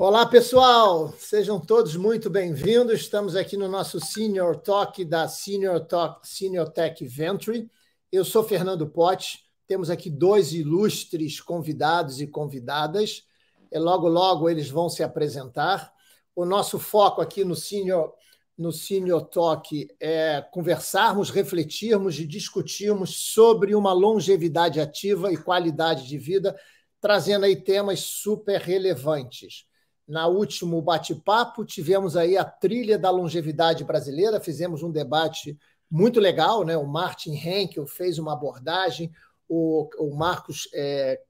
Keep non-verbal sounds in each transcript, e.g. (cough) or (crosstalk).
Olá, pessoal! Sejam todos muito bem-vindos. Estamos aqui no nosso Senior Talk da Senior, Talk, Senior Tech Venture. Eu sou Fernando Potti. Temos aqui dois ilustres convidados e convidadas. É, logo, logo eles vão se apresentar. O nosso foco aqui no Senior, no Senior Talk é conversarmos, refletirmos e discutirmos sobre uma longevidade ativa e qualidade de vida, trazendo aí temas super relevantes na último bate-papo, tivemos aí a trilha da longevidade brasileira, fizemos um debate muito legal, né? O Martin Henkel fez uma abordagem, o, o Marcos é,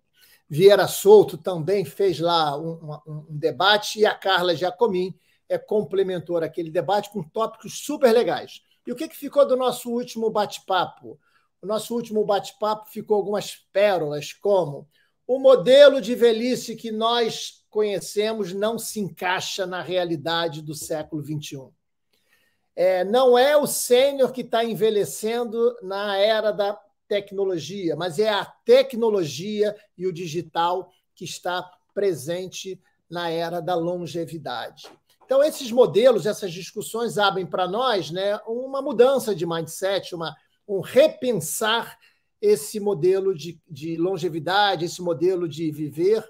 Vieira Souto também fez lá um, um, um debate, e a Carla Giacomin é, complementou aquele debate com tópicos super legais. E o que, que ficou do nosso último bate-papo? O nosso último bate-papo ficou algumas pérolas, como o modelo de velhice que nós conhecemos não se encaixa na realidade do século XXI. É, não é o sênior que está envelhecendo na era da tecnologia, mas é a tecnologia e o digital que está presente na era da longevidade. Então, esses modelos, essas discussões abrem para nós né, uma mudança de mindset, uma, um repensar esse modelo de, de longevidade, esse modelo de viver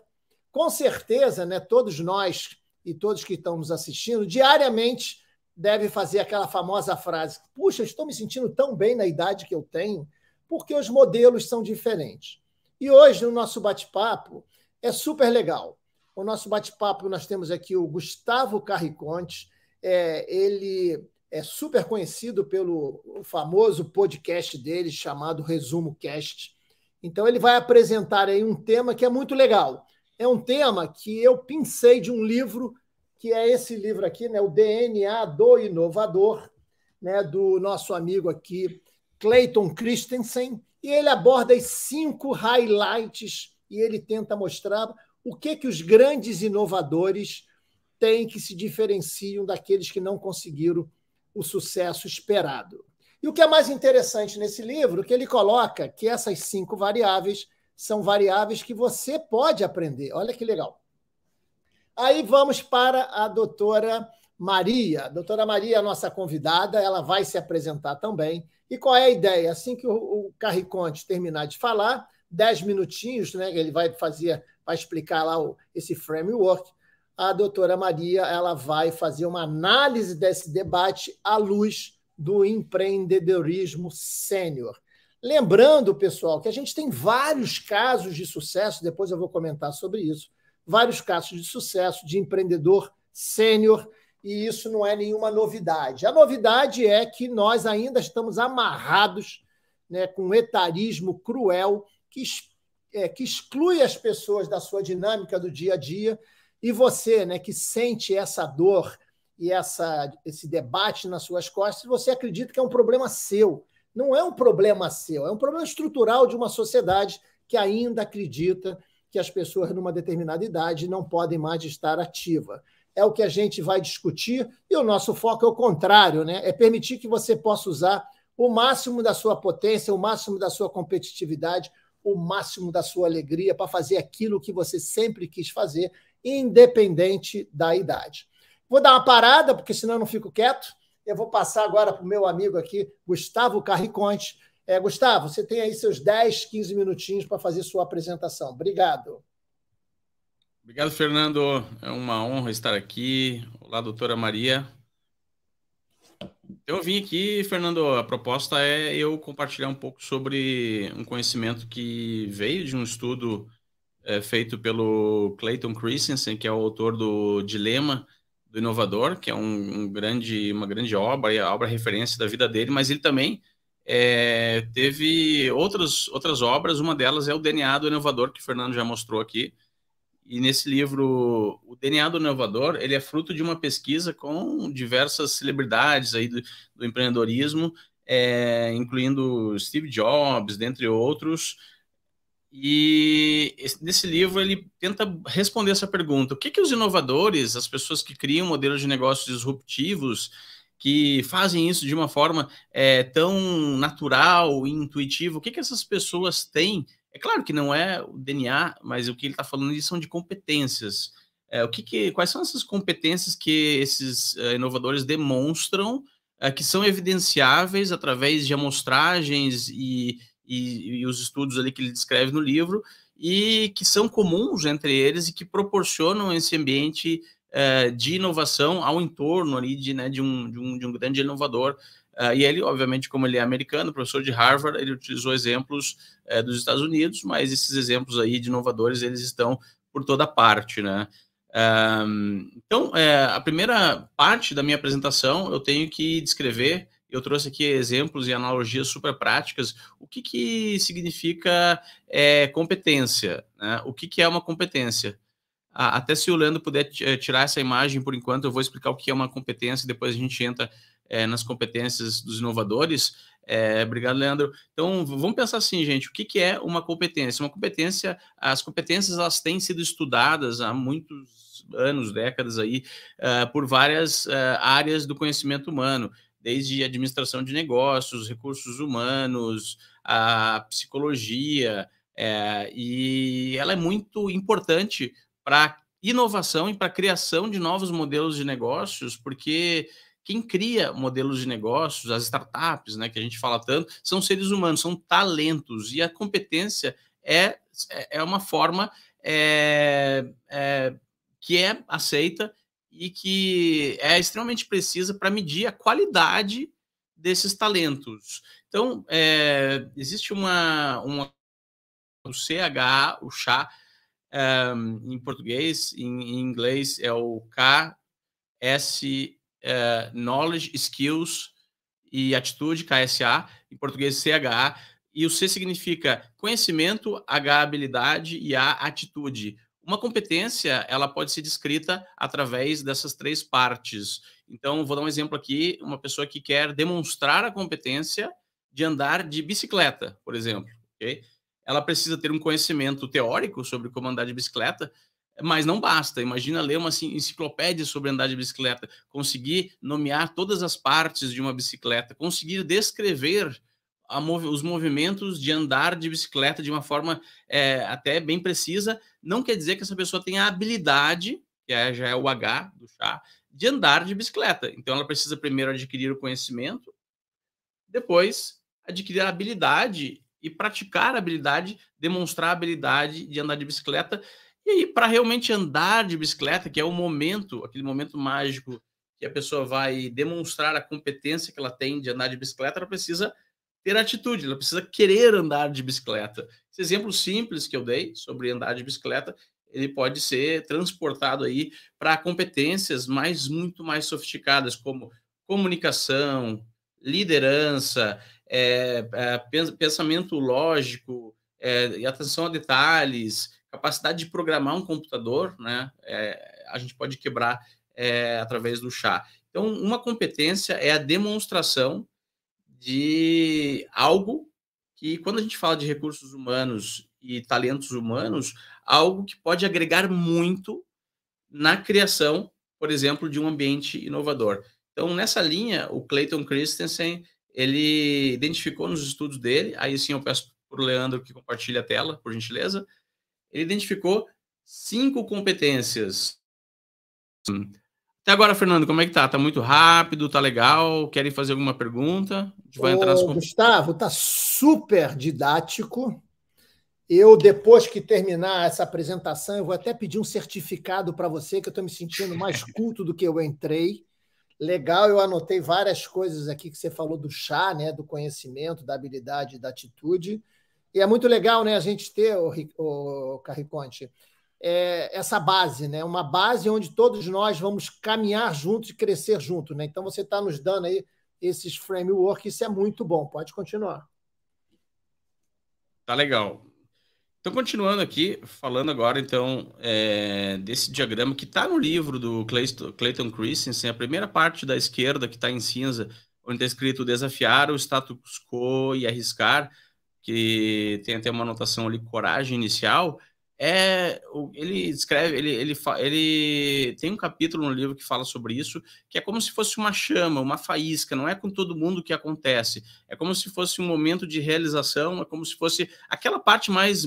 com certeza, né, todos nós e todos que estão nos assistindo, diariamente deve fazer aquela famosa frase: Puxa, estou me sentindo tão bem na idade que eu tenho, porque os modelos são diferentes. E hoje, no nosso bate-papo, é super legal. O nosso bate-papo, nós temos aqui o Gustavo Carriconte, é, ele é super conhecido pelo famoso podcast dele chamado Resumo Cast. Então, ele vai apresentar aí um tema que é muito legal é um tema que eu pincei de um livro, que é esse livro aqui, né, o DNA do Inovador, né, do nosso amigo aqui, Clayton Christensen, e ele aborda os cinco highlights e ele tenta mostrar o que que os grandes inovadores têm que se diferenciam daqueles que não conseguiram o sucesso esperado. E o que é mais interessante nesse livro, que ele coloca que essas cinco variáveis são variáveis que você pode aprender. Olha que legal. Aí vamos para a doutora Maria. A doutora Maria é a nossa convidada, ela vai se apresentar também. E qual é a ideia? Assim que o Carriconte terminar de falar, dez minutinhos, né? Ele vai fazer, vai explicar lá esse framework. A doutora Maria ela vai fazer uma análise desse debate à luz do empreendedorismo sênior. Lembrando, pessoal, que a gente tem vários casos de sucesso, depois eu vou comentar sobre isso, vários casos de sucesso de empreendedor sênior, e isso não é nenhuma novidade. A novidade é que nós ainda estamos amarrados né, com um etarismo cruel que, é, que exclui as pessoas da sua dinâmica do dia a dia, e você né, que sente essa dor e essa, esse debate nas suas costas, você acredita que é um problema seu não é um problema seu, é um problema estrutural de uma sociedade que ainda acredita que as pessoas numa determinada idade não podem mais estar ativa. É o que a gente vai discutir e o nosso foco é o contrário, né? É permitir que você possa usar o máximo da sua potência, o máximo da sua competitividade, o máximo da sua alegria para fazer aquilo que você sempre quis fazer, independente da idade. Vou dar uma parada, porque senão eu não fico quieto. Eu vou passar agora para o meu amigo aqui, Gustavo Carriconte. É, Gustavo, você tem aí seus 10, 15 minutinhos para fazer sua apresentação. Obrigado. Obrigado, Fernando. É uma honra estar aqui. Olá, doutora Maria. Eu vim aqui, Fernando. A proposta é eu compartilhar um pouco sobre um conhecimento que veio de um estudo é, feito pelo Clayton Christensen, que é o autor do Dilema do Inovador, que é um, um grande, uma grande obra, e a obra é referência da vida dele, mas ele também é, teve outras, outras obras, uma delas é o DNA do Inovador, que o Fernando já mostrou aqui, e nesse livro, o DNA do Inovador, ele é fruto de uma pesquisa com diversas celebridades aí do, do empreendedorismo, é, incluindo Steve Jobs, dentre outros, e nesse livro ele tenta responder essa pergunta: o que, que os inovadores, as pessoas que criam modelos de negócios disruptivos, que fazem isso de uma forma é, tão natural e intuitiva, o que, que essas pessoas têm? É claro que não é o DNA, mas o que ele está falando ali são de competências. É, o que, que quais são essas competências que esses uh, inovadores demonstram uh, que são evidenciáveis através de amostragens e e, e os estudos ali que ele descreve no livro, e que são comuns entre eles e que proporcionam esse ambiente é, de inovação ao entorno ali de, né, de, um, de, um, de um grande inovador. É, e ele, obviamente, como ele é americano, professor de Harvard, ele utilizou exemplos é, dos Estados Unidos, mas esses exemplos aí de inovadores, eles estão por toda parte, né? então, a primeira parte da minha apresentação, eu tenho que descrever eu trouxe aqui exemplos e analogias super práticas. O que, que significa é, competência? Né? O que, que é uma competência? Ah, até se o Leandro puder eh, tirar essa imagem por enquanto, eu vou explicar o que é uma competência, depois a gente entra é, nas competências dos inovadores. É, obrigado, Leandro. Então, vamos pensar assim, gente, o que, que é uma competência? Uma competência, as competências elas têm sido estudadas há muitos anos, décadas aí, uh, por várias uh, áreas do conhecimento humano desde administração de negócios, recursos humanos, a psicologia, é, e ela é muito importante para inovação e para criação de novos modelos de negócios, porque quem cria modelos de negócios, as startups, né, que a gente fala tanto, são seres humanos, são talentos, e a competência é, é, é uma forma é, é, que é aceita e que é extremamente precisa para medir a qualidade desses talentos. Então, é, existe uma, uma o CH, o chá, é, em português, em, em, inglês é o KS é, Knowledge, Skills e Atitude, KSA, em português CH, e o C significa conhecimento, H habilidade e A atitude. Uma competência, ela pode ser descrita através dessas três partes. Então, vou dar um exemplo aqui, uma pessoa que quer demonstrar a competência de andar de bicicleta, por exemplo, ok? Ela precisa ter um conhecimento teórico sobre como andar de bicicleta, mas não basta. Imagina ler uma enciclopédia sobre andar de bicicleta, conseguir nomear todas as partes de uma bicicleta, conseguir descrever mov os movimentos de andar de bicicleta de uma forma é, até bem precisa, não quer dizer que essa pessoa tenha a habilidade, que é, já é o H do chá, de andar de bicicleta. Então ela precisa primeiro adquirir o conhecimento, depois adquirir a habilidade e praticar a habilidade, demonstrar a habilidade de andar de bicicleta. E aí, para realmente andar de bicicleta, que é o momento, aquele momento mágico que a pessoa vai demonstrar a competência que ela tem de andar de bicicleta, ela precisa ter atitude, ela precisa querer andar de bicicleta. Esse exemplo simples que eu dei sobre andar de bicicleta, ele pode ser transportado aí para competências mais muito mais sofisticadas como comunicação, liderança, é, é, pensamento lógico, é, atenção a detalhes, capacidade de programar um computador, né? a gente pode quebrar através do chá. Então, uma competência é a demonstração de algo que, quando a gente fala de recursos humanos e talentos humanos, algo que pode agregar muito na criação, por exemplo, de um ambiente inovador. Então, nessa linha, o Clayton Christensen, ele identificou nos estudos dele, aí sim eu peço para o Leandro que compartilhe a tela, por gentileza, ele identificou cinco competências até agora, Fernando, como é que tá? Tá muito rápido, tá legal? Querem fazer alguma pergunta? A gente vai Ô, entrar nas... Gustavo, tá super didático. Eu, depois que terminar essa apresentação, eu vou até pedir um certificado para você, que eu estou me sentindo mais (laughs) culto do que eu entrei. Legal, eu anotei várias coisas aqui que você falou do chá, né? Do conhecimento, da habilidade, da atitude. E é muito legal, né, a gente ter, o, o Carriconte, é, essa base, né? Uma base onde todos nós vamos caminhar juntos e crescer juntos, né? Então você está nos dando aí esses frameworks, isso é muito bom. Pode continuar. Tá legal. Então, continuando aqui, falando agora, então, é, desse diagrama que está no livro do Clayton Christensen, assim, a primeira parte da esquerda que está em cinza, onde está escrito desafiar o status quo e arriscar, que tem até uma anotação ali, coragem inicial, é ele escreve, ele, ele, ele tem um capítulo no livro que fala sobre isso, que é como se fosse uma chama, uma faísca, não é com todo mundo que acontece, é como se fosse um momento de realização, é como se fosse aquela parte mais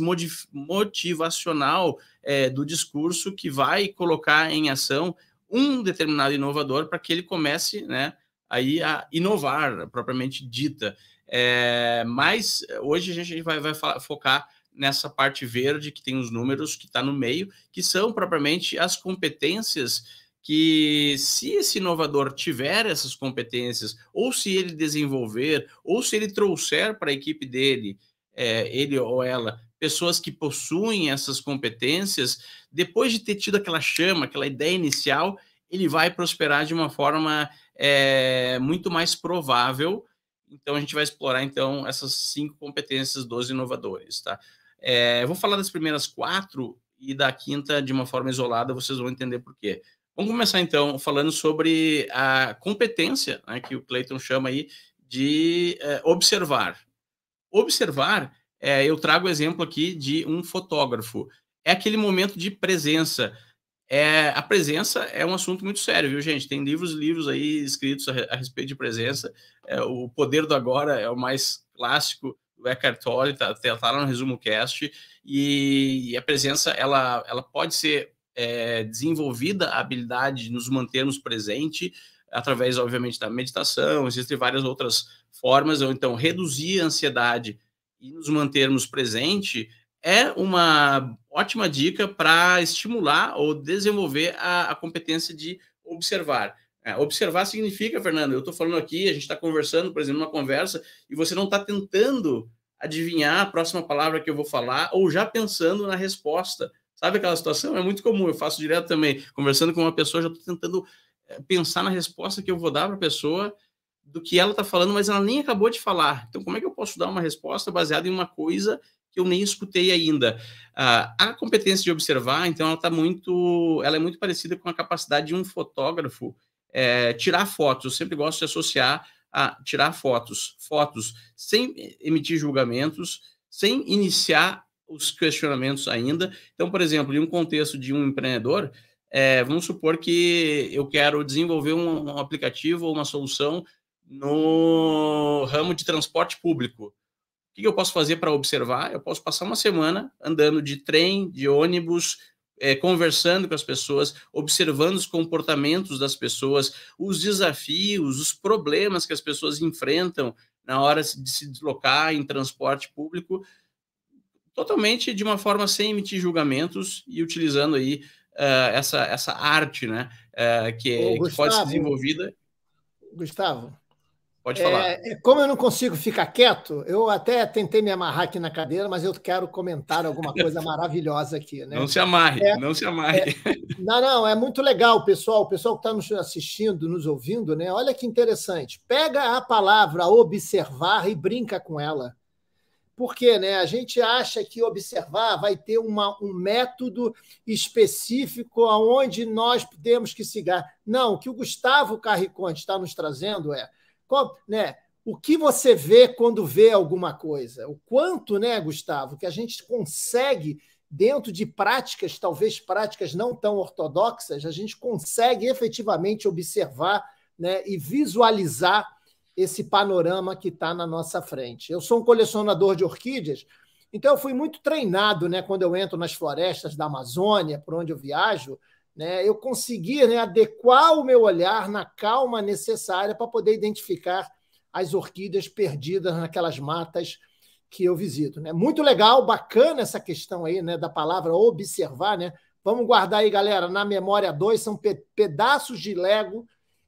motivacional é, do discurso que vai colocar em ação um determinado inovador para que ele comece né, aí a inovar, propriamente dita. É, mas hoje a gente vai, vai focar nessa parte verde que tem os números que está no meio, que são propriamente as competências que se esse inovador tiver essas competências, ou se ele desenvolver, ou se ele trouxer para a equipe dele, é, ele ou ela, pessoas que possuem essas competências, depois de ter tido aquela chama, aquela ideia inicial, ele vai prosperar de uma forma é, muito mais provável. Então a gente vai explorar então essas cinco competências dos inovadores, tá? É, eu vou falar das primeiras quatro e da quinta de uma forma isolada, vocês vão entender por quê. Vamos começar então falando sobre a competência, né, que o Clayton chama aí de é, observar. Observar, é, eu trago o exemplo aqui de um fotógrafo. É aquele momento de presença. É, a presença é um assunto muito sério, viu, gente? Tem livros, livros aí escritos a, a respeito de presença. É, o Poder do Agora é o mais clássico o Eckhart Tolle tá, tá lá no Resumo Cast, e, e a presença, ela, ela pode ser é, desenvolvida a habilidade de nos mantermos presente através, obviamente, da meditação, existem várias outras formas, ou então reduzir a ansiedade e nos mantermos presente é uma ótima dica para estimular ou desenvolver a, a competência de observar. É, observar significa, Fernando, eu estou falando aqui, a gente está conversando, por exemplo, numa conversa, e você não está tentando adivinhar a próxima palavra que eu vou falar ou já pensando na resposta. Sabe aquela situação? É muito comum, eu faço direto também. Conversando com uma pessoa, já estou tentando eh, pensar na resposta que eu vou dar para a pessoa do que ela está falando, mas ela nem acabou de falar. Então, como é que eu posso dar uma resposta baseada em uma coisa que eu nem escutei ainda. Ah, a competência de observar, então, ela tá muito, ela é muito parecida com a capacidade de um fotógrafo é, tirar fotos. Eu sempre gosto de associar a tirar fotos, fotos sem emitir julgamentos, sem iniciar os questionamentos ainda. Então, por exemplo, em um contexto de um empreendedor, é, vamos supor que eu quero desenvolver um, um aplicativo ou uma solução no ramo de transporte público. O que eu posso fazer para observar? Eu posso passar uma semana andando de trem, de ônibus, é, conversando com as pessoas, observando os comportamentos das pessoas, os desafios, os problemas que as pessoas enfrentam na hora de se deslocar em transporte público, totalmente de uma forma sem emitir julgamentos e utilizando aí uh, essa, essa arte, né, uh, que, é, Ô, Gustavo, que pode ser desenvolvida. Gustavo, Pode falar. É, é, como eu não consigo ficar quieto, eu até tentei me amarrar aqui na cadeira, mas eu quero comentar alguma coisa (laughs) maravilhosa aqui. Né? Não se amarre, é, não se amarre. É, não, não, é muito legal, pessoal. O pessoal que está nos assistindo, nos ouvindo, né? Olha que interessante. Pega a palavra observar e brinca com ela. quê, né, a gente acha que observar vai ter uma, um método específico aonde nós temos que seguir. Não, o que o Gustavo Carriconte está nos trazendo é qual, né? O que você vê quando vê alguma coisa? O quanto, né, Gustavo, que a gente consegue dentro de práticas, talvez práticas não tão ortodoxas, a gente consegue efetivamente observar né, e visualizar esse panorama que está na nossa frente. Eu sou um colecionador de orquídeas, então eu fui muito treinado né, quando eu entro nas florestas da Amazônia, por onde eu viajo, né, eu conseguir né, adequar o meu olhar na calma necessária para poder identificar as orquídeas perdidas naquelas matas que eu visito. Né? Muito legal, bacana essa questão aí né, da palavra observar. Né? Vamos guardar aí, galera, na memória 2, são pe pedaços de Lego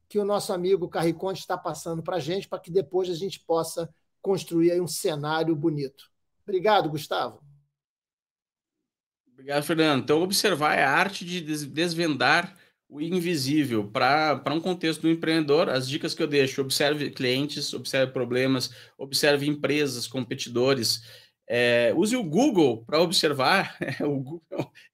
que o nosso amigo Carriconte está passando para a gente, para que depois a gente possa construir um cenário bonito. Obrigado, Gustavo. Obrigado, Fernando. Então, observar é a arte de desvendar o invisível. Para um contexto do empreendedor, as dicas que eu deixo: observe clientes, observe problemas, observe empresas, competidores. É, use o Google para observar. (laughs) É, o Google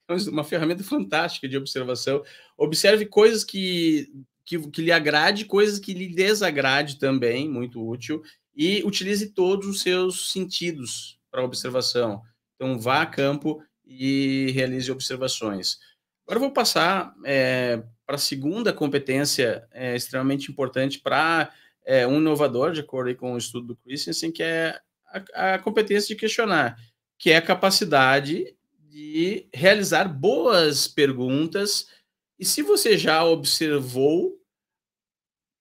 é uma ferramenta fantástica de observação. Observe coisas que, que, que lhe agrade, coisas que lhe desagrade também, muito útil. E utilize todos os seus sentidos para observação. Então, vá a campo e realize observações. Agora vou passar é, para a segunda competência é, extremamente importante para é, um inovador, de acordo com o estudo do Christensen, que é a, a competência de questionar, que é a capacidade de realizar boas perguntas. E se você já observou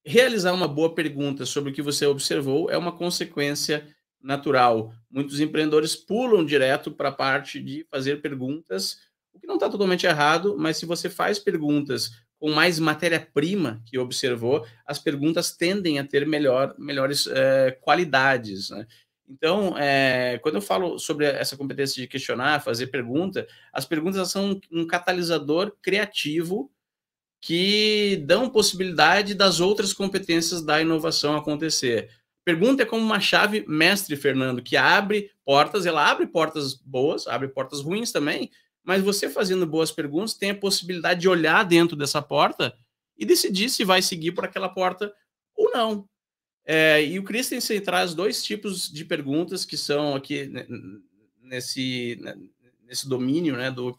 realizar uma boa pergunta sobre o que você observou é uma consequência natural. Muitos empreendedores pulam direto para a parte de fazer perguntas, o que não está totalmente errado, mas se você faz perguntas com mais matéria-prima que observou, as perguntas tendem a ter melhor, melhores é, qualidades. Né? Então, é, quando eu falo sobre essa competência de questionar, fazer pergunta, as perguntas são um catalisador criativo que dão possibilidade das outras competências da inovação acontecer. Pergunta é como uma chave mestre, Fernando, que abre portas, ela abre portas boas, abre portas ruins também, mas você fazendo boas perguntas tem a possibilidade de olhar dentro dessa porta e decidir se vai seguir por aquela porta ou não. É, e o Christensen traz dois tipos de perguntas que são aqui nesse, né, nesse domínio né, do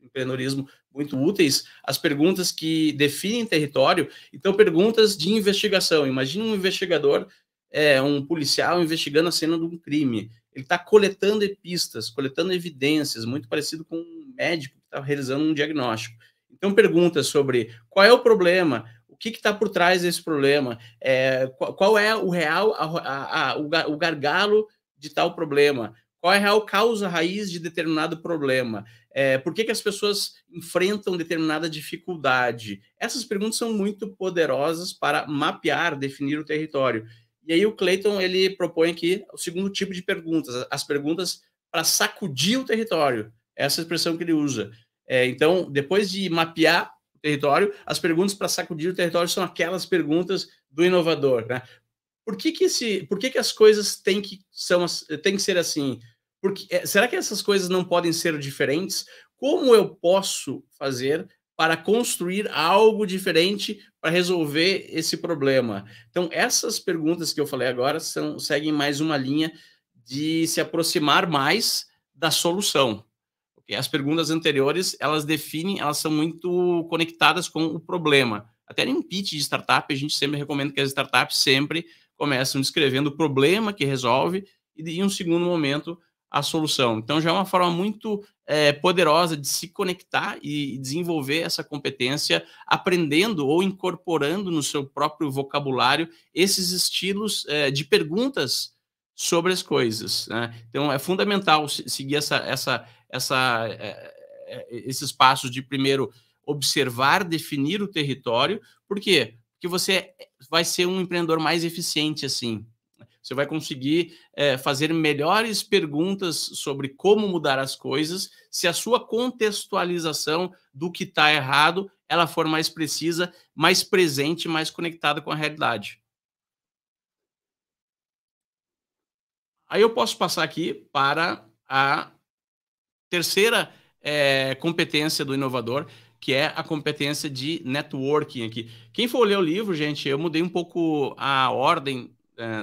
empreendedorismo muito úteis, as perguntas que definem território, então perguntas de investigação. Imagina um investigador é, um policial investigando a cena de um crime. Ele está coletando pistas, coletando evidências, muito parecido com um médico que está realizando um diagnóstico. Então, pergunta sobre qual é o problema, o que está por trás desse problema, é, qual, qual, é o real, a, a, a, o gargalo de tal problema, qual é a real causa raiz de determinado problema? É, por que, que as pessoas enfrentam determinada dificuldade? Essas perguntas são muito poderosas para mapear, definir o território. E aí o Clayton ele propõe aqui o segundo tipo de perguntas, as perguntas para sacudir o território. É essa expressão que ele usa. É, então, depois de mapear o território, as perguntas para sacudir o território são aquelas perguntas do inovador, né? Por que que esse, por que que as coisas têm que são têm que ser assim? Porque é, será que essas coisas não podem ser diferentes? Como eu posso fazer para construir algo diferente para resolver esse problema. Então, essas perguntas que eu falei agora são, seguem mais uma linha de se aproximar mais da solução. Okay? As perguntas anteriores, elas definem, elas são muito conectadas com o problema. Até em um pitch de startup, a gente sempre recomenda que as startups sempre começam descrevendo o problema que resolve e, em um segundo momento, a solução. Então, já é uma forma muito é, poderosa de se conectar e desenvolver essa competência, aprendendo ou incorporando no seu próprio vocabulário esses estilos é, de perguntas sobre as coisas. Né? Então, é fundamental seguir essa, essa, essa, é, esses passos de primeiro observar, definir o território, por quê? Porque você vai ser um empreendedor mais eficiente assim, você vai conseguir é, fazer melhores perguntas sobre como mudar as coisas se a sua contextualização do que está errado ela for mais precisa, mais presente, mais conectada com a realidade. Aí eu posso passar aqui para a terceira é, competência do inovador, que é a competência de networking aqui. Quem for ler o livro, gente, eu mudei um pouco a ordem eh,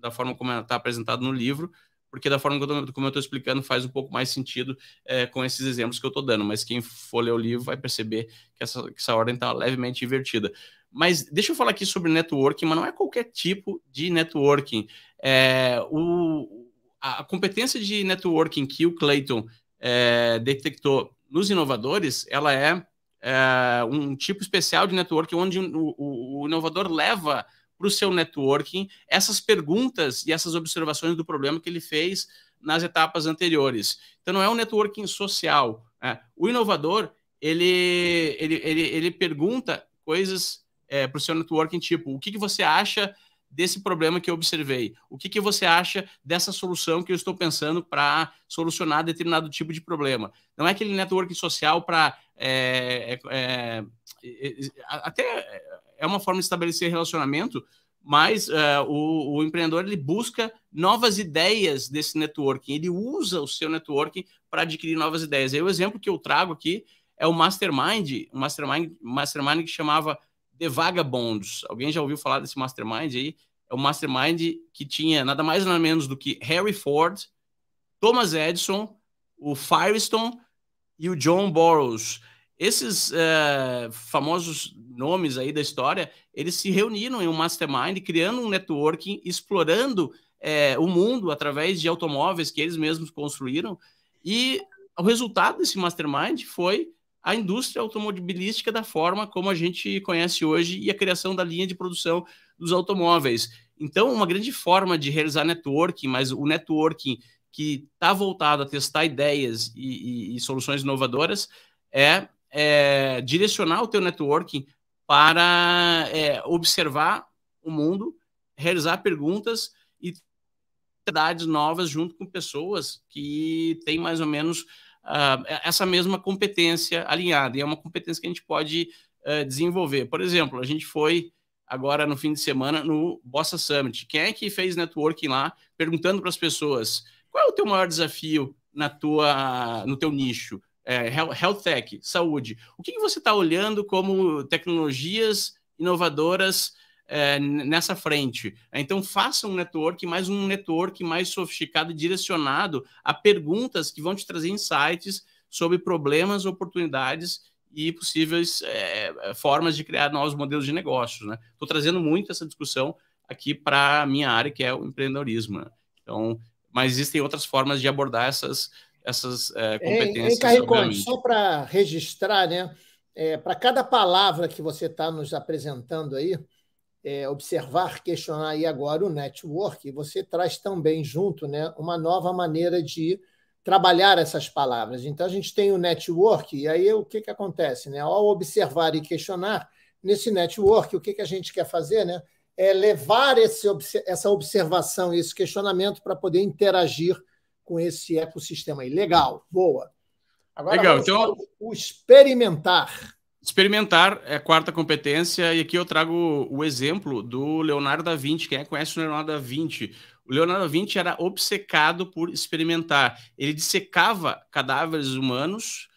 da forma como está apresentado no livro, porque da forma como eu estou explicando faz um pouco mais sentido é, com esses exemplos que eu estou dando, mas quem for ler o livro vai perceber que essa, que essa ordem está levemente invertida. Mas deixa eu falar aqui sobre networking, mas não é qualquer tipo de networking. É, o, a competência de networking que o Clayton é, detectou nos inovadores, ela é, é um tipo especial de networking onde o, o, o inovador leva para o seu networking essas perguntas e essas observações do problema que ele fez nas etapas anteriores. Então, não é um networking social. Né? O inovador, ele, ele, ele, ele pergunta coisas é, para o seu networking, tipo, o que, que você acha desse problema que eu observei? O que, que você acha dessa solução que eu estou pensando para solucionar determinado tipo de problema? Não é aquele networking social para é, é, é até é, é uma forma de estabelecer relacionamento, mas uh, o, o, empreendedor ele busca novas ideias desse networking, ele usa o seu networking para adquirir novas ideias. Aí o exemplo que eu trago aqui é o Mastermind, um Mastermind, mastermind que chamava The Vagabonds. Alguém já ouviu falar desse Mastermind aí? É um Mastermind que tinha nada mais nada menos do que Harry Ford, Thomas Edison, o Firestone e o John Burroughs. Esses é, famosos nomes aí da história, eles se reuniram em um mastermind, criando um networking, explorando é, o mundo através de automóveis que eles mesmos construíram. E o resultado desse mastermind foi a indústria automobilística da forma como a gente conhece hoje e a criação da linha de produção dos automóveis. Então, uma grande forma de realizar networking, mas o networking que está voltado a testar ideias e, e, e soluções inovadoras é é, direcionar o teu networking para é, observar o mundo, realizar perguntas e atividades novas junto com pessoas que têm mais ou menos uh, essa mesma competência alinhada. E é uma competência que a gente pode uh, desenvolver. Por exemplo, a gente foi agora no fim de semana no Bossa Summit. Quem é que fez networking lá, perguntando para as pessoas qual é o teu maior desafio na tua, no teu nicho? é, health tech, saúde. O que, que você está olhando como tecnologias inovadoras é, nessa frente? Então, faça um network, mais um network mais sofisticado, direcionado a perguntas que vão te trazer insights sobre problemas, oportunidades e possíveis é, formas de criar novos modelos de negócios. Estou né? trazendo muito essa discussão aqui para a minha área, que é o empreendedorismo. Né? Então, mas existem outras formas de abordar essas essas é, competências. Em, em só para registrar, né? É, para cada palavra que você está nos apresentando aí, é, observar, questionar aí agora o network, você traz também junto né, uma nova maneira de trabalhar essas palavras. Então, a gente tem o network, e aí o que, que acontece? Né? Ao observar e questionar, nesse network, o que, que a gente quer fazer? Né? É levar esse, essa observação, esse questionamento para poder interagir com esse ecossistema aí. Legal, boa. Agora Legal, então o experimentar. Experimentar é a quarta competência, e aqui eu trago o exemplo do Leonardo da Vinci. Quem é que conhece o Leonardo da Vinci? O Leonardo da Vinci era obcecado por experimentar. Ele dissecava cadáveres humanos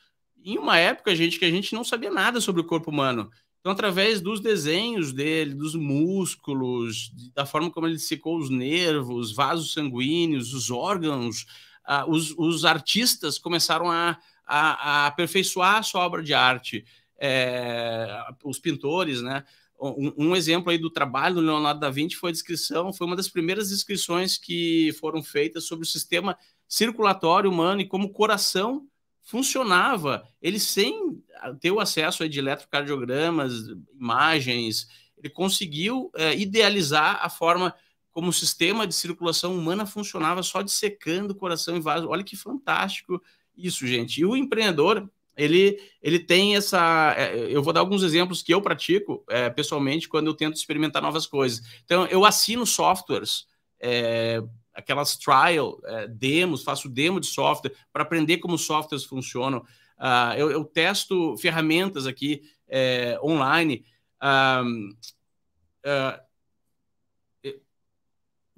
em uma época, gente, que a gente não sabia nada sobre o corpo humano. Então, através dos desenhos dele, dos músculos, da forma como ele secou os nervos, vasos sanguíneos, os órgãos, uh, os, os, artistas começaram a, a, a, aperfeiçoar a sua obra de arte. É, os pintores, né? Um, um, exemplo aí do trabalho do Leonardo da Vinci foi a descrição, foi uma das primeiras descrições que foram feitas sobre o sistema circulatório humano e como o coração funcionava. Ele, sem ter o acesso de eletrocardiogramas, imagens, ele conseguiu é, idealizar a forma como o sistema de circulação humana funcionava só dissecando o coração e vaso. Olha que fantástico isso, gente. E o empreendedor, ele, ele tem essa. Eh, eu vou dar alguns exemplos que eu pratico é, pessoalmente quando eu tento experimentar novas coisas. Então, eu assino softwares. É, aquelas trial é, demos, faço demo de software para aprender como softwares funcionam. Uh, eu, eu, testo ferramentas aqui é, online. Um, uh, ah,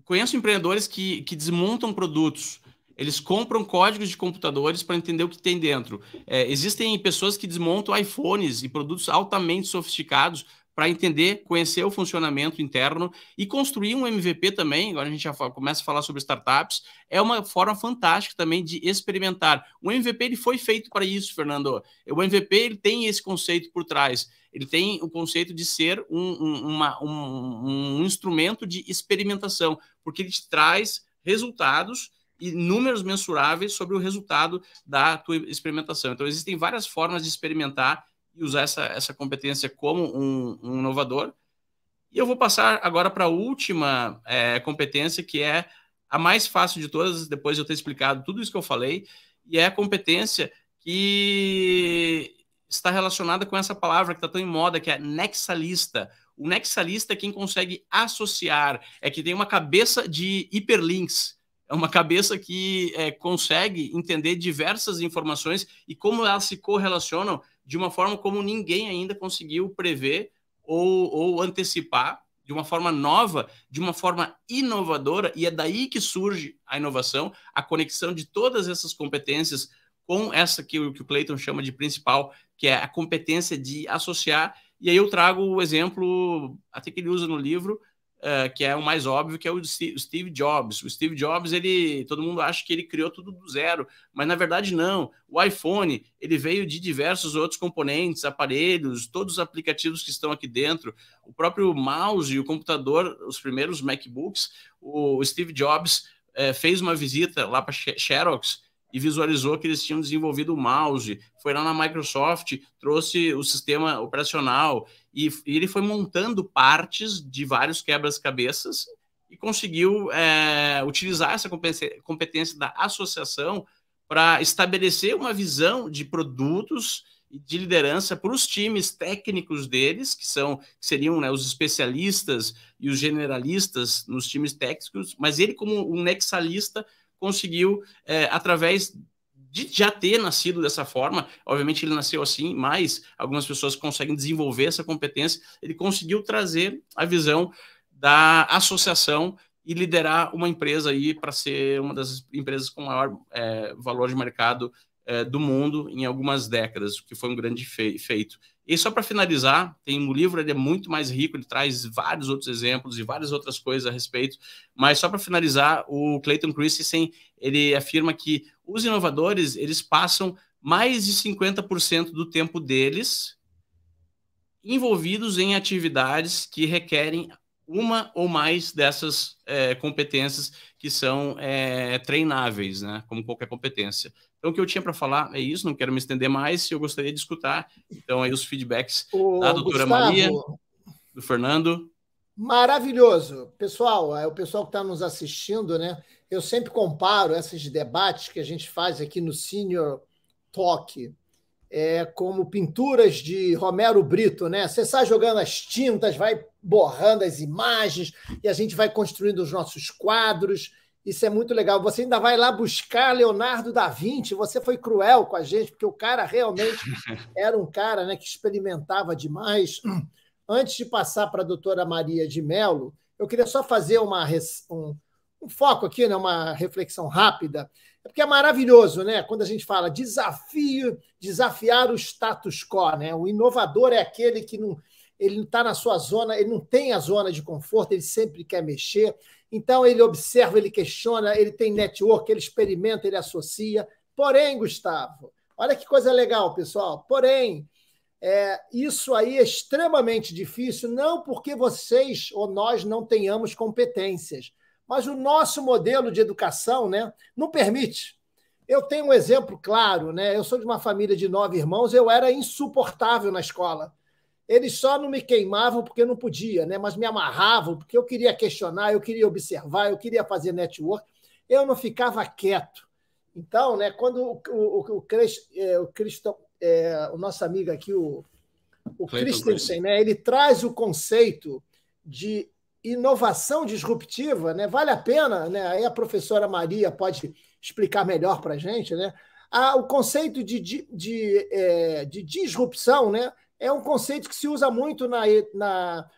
conheço empreendedores que, que desmontam produtos. Eles compram códigos de computadores para entender o que tem dentro. É, existem pessoas que desmontam iPhones e produtos altamente sofisticados para entender, conhecer o funcionamento interno e construir um MVP também. Agora a gente já começa a falar sobre startups. É uma forma fantástica também de experimentar. O MVP ele foi feito para isso, Fernando. O MVP ele tem esse conceito por trás. Ele tem o conceito de ser um, um, uma, um, um instrumento de experimentação, porque ele te traz resultados e números mensuráveis sobre o resultado da tua experimentação. Então, existem várias formas de experimentar e usar essa, essa competência como um, um inovador. E eu vou passar agora para a última é, competência, que é a mais fácil de todas, depois de eu ter explicado tudo isso que eu falei, e é a competência que está relacionada com essa palavra que está tão em moda, que é nexalista. O nexalista é quem consegue associar, é que tem uma cabeça de hiperlinks, é uma cabeça que é, consegue entender diversas informações e como elas se correlacionam de uma forma como ninguém ainda conseguiu prever ou, ou antecipar, de uma forma nova, de uma forma inovadora, e é daí que surge a inovação, a conexão de todas essas competências com essa que, que o Clayton chama de principal, que é a competência de associar. E aí eu trago o exemplo, até que ele usa no livro, eh, que é o mais óbvio, que é o Steve Jobs. O Steve Jobs, ele, todo mundo acha que ele criou tudo do zero, mas na verdade não. O iPhone, ele veio de diversos outros componentes, aparelhos, todos os aplicativos que estão aqui dentro, o próprio mouse e o computador, os primeiros MacBooks, o Steve Jobs eh, fez uma visita lá para Xerox, e visualizou que eles tinham desenvolvido o mouse, foi lá na Microsoft, trouxe o sistema operacional e, e ele foi montando partes de vários quebras-cabeças e conseguiu é, utilizar essa competência, competência da associação para estabelecer uma visão de produtos de liderança para os times técnicos deles, que são que seriam né, os especialistas e os generalistas nos times técnicos, mas ele, como um nexalista, conseguiu, é, através de já ter nascido dessa forma. Obviamente ele nasceu assim, mas algumas pessoas conseguem desenvolver essa competência. Ele conseguiu trazer a visão da associação e liderar uma empresa aí para ser uma das empresas com maior é, valor de mercado é, do mundo em algumas décadas, o que foi um grande fe feito. E só para finalizar, tem um livro, ele é muito mais rico, ele traz vários outros exemplos e várias outras coisas a respeito. Mas só para finalizar, o Clayton Christensen, ele afirma que os inovadores, eles passam mais de 50% do tempo deles envolvidos em atividades que requerem uma ou mais dessas é, competências que são é, treináveis, né? Como qualquer competência. Então, o que eu tinha para falar é isso, não quero me estender mais, eu gostaria de escutar. Então, aí os feedbacks da doutora Gustavo, Maria, do Fernando. Maravilhoso. Pessoal, é o pessoal que está nos assistindo, né? Eu sempre comparo esses debates que a gente faz aqui no Senior Talk, é, como pinturas de Romero Brito, né? Você sai jogando as tintas, vai borrando as imagens e a gente vai construindo os nossos quadros isso é muito legal. Você ainda vai lá buscar Leonardo da Vinci. Você foi cruel com a gente, porque o cara realmente (laughs) era um cara né, que experimentava demais. Antes de passar para a doutora Maria de Mello, eu queria só fazer uma, um, um foco aqui, né, uma reflexão rápida. É porque é maravilhoso, né? Quando a gente fala desafio, desafiar o status quo, né? O inovador é aquele que não, ele não está na sua zona, ele não tem a zona de conforto, ele sempre quer mexer. Então, ele observa, ele questiona, ele tem network, ele experimenta, ele associa. Porém, Gustavo, olha que coisa legal, pessoal. Porém, é, isso aí é extremamente difícil, não porque vocês ou nós não tenhamos competências, mas o nosso modelo de educação né, não permite. Eu tenho um exemplo claro, né? Eu sou de uma família de nove irmãos, eu era insuportável na escola. Eles só não me queimavam porque eu não podia, né? mas me amarravam porque eu queria questionar, eu queria observar, eu queria fazer network. Eu não ficava quieto. Então, né, quando o, o, o, o, é, é, o nosso amigo aqui, o, o Christensen, né, ele traz o conceito de inovação disruptiva, né? Vale a pena, né? Aí a professora Maria pode explicar melhor para a gente, né? Ah, o conceito de, de, de, é, de disrupção, né? é um conceito que se usa muito na, na,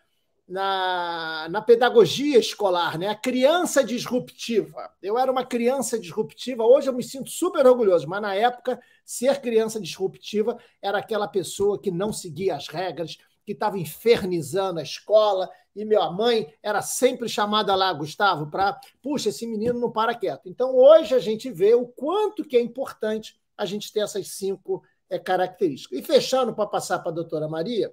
na, na, pedagogia escolar, né? A criança disruptiva. Eu era uma criança disruptiva, hoje eu me sinto super orgulhoso, mas na época, ser criança disruptiva era aquela pessoa que não seguia as regras, que estava infernizando a escola, e minha mãe era sempre chamada lá, Gustavo, para, puxa, esse menino não para quieto. Então, hoje a gente vê o quanto que é importante a gente ter essas cinco é, característico. E fechando para passar para a doutora Maria,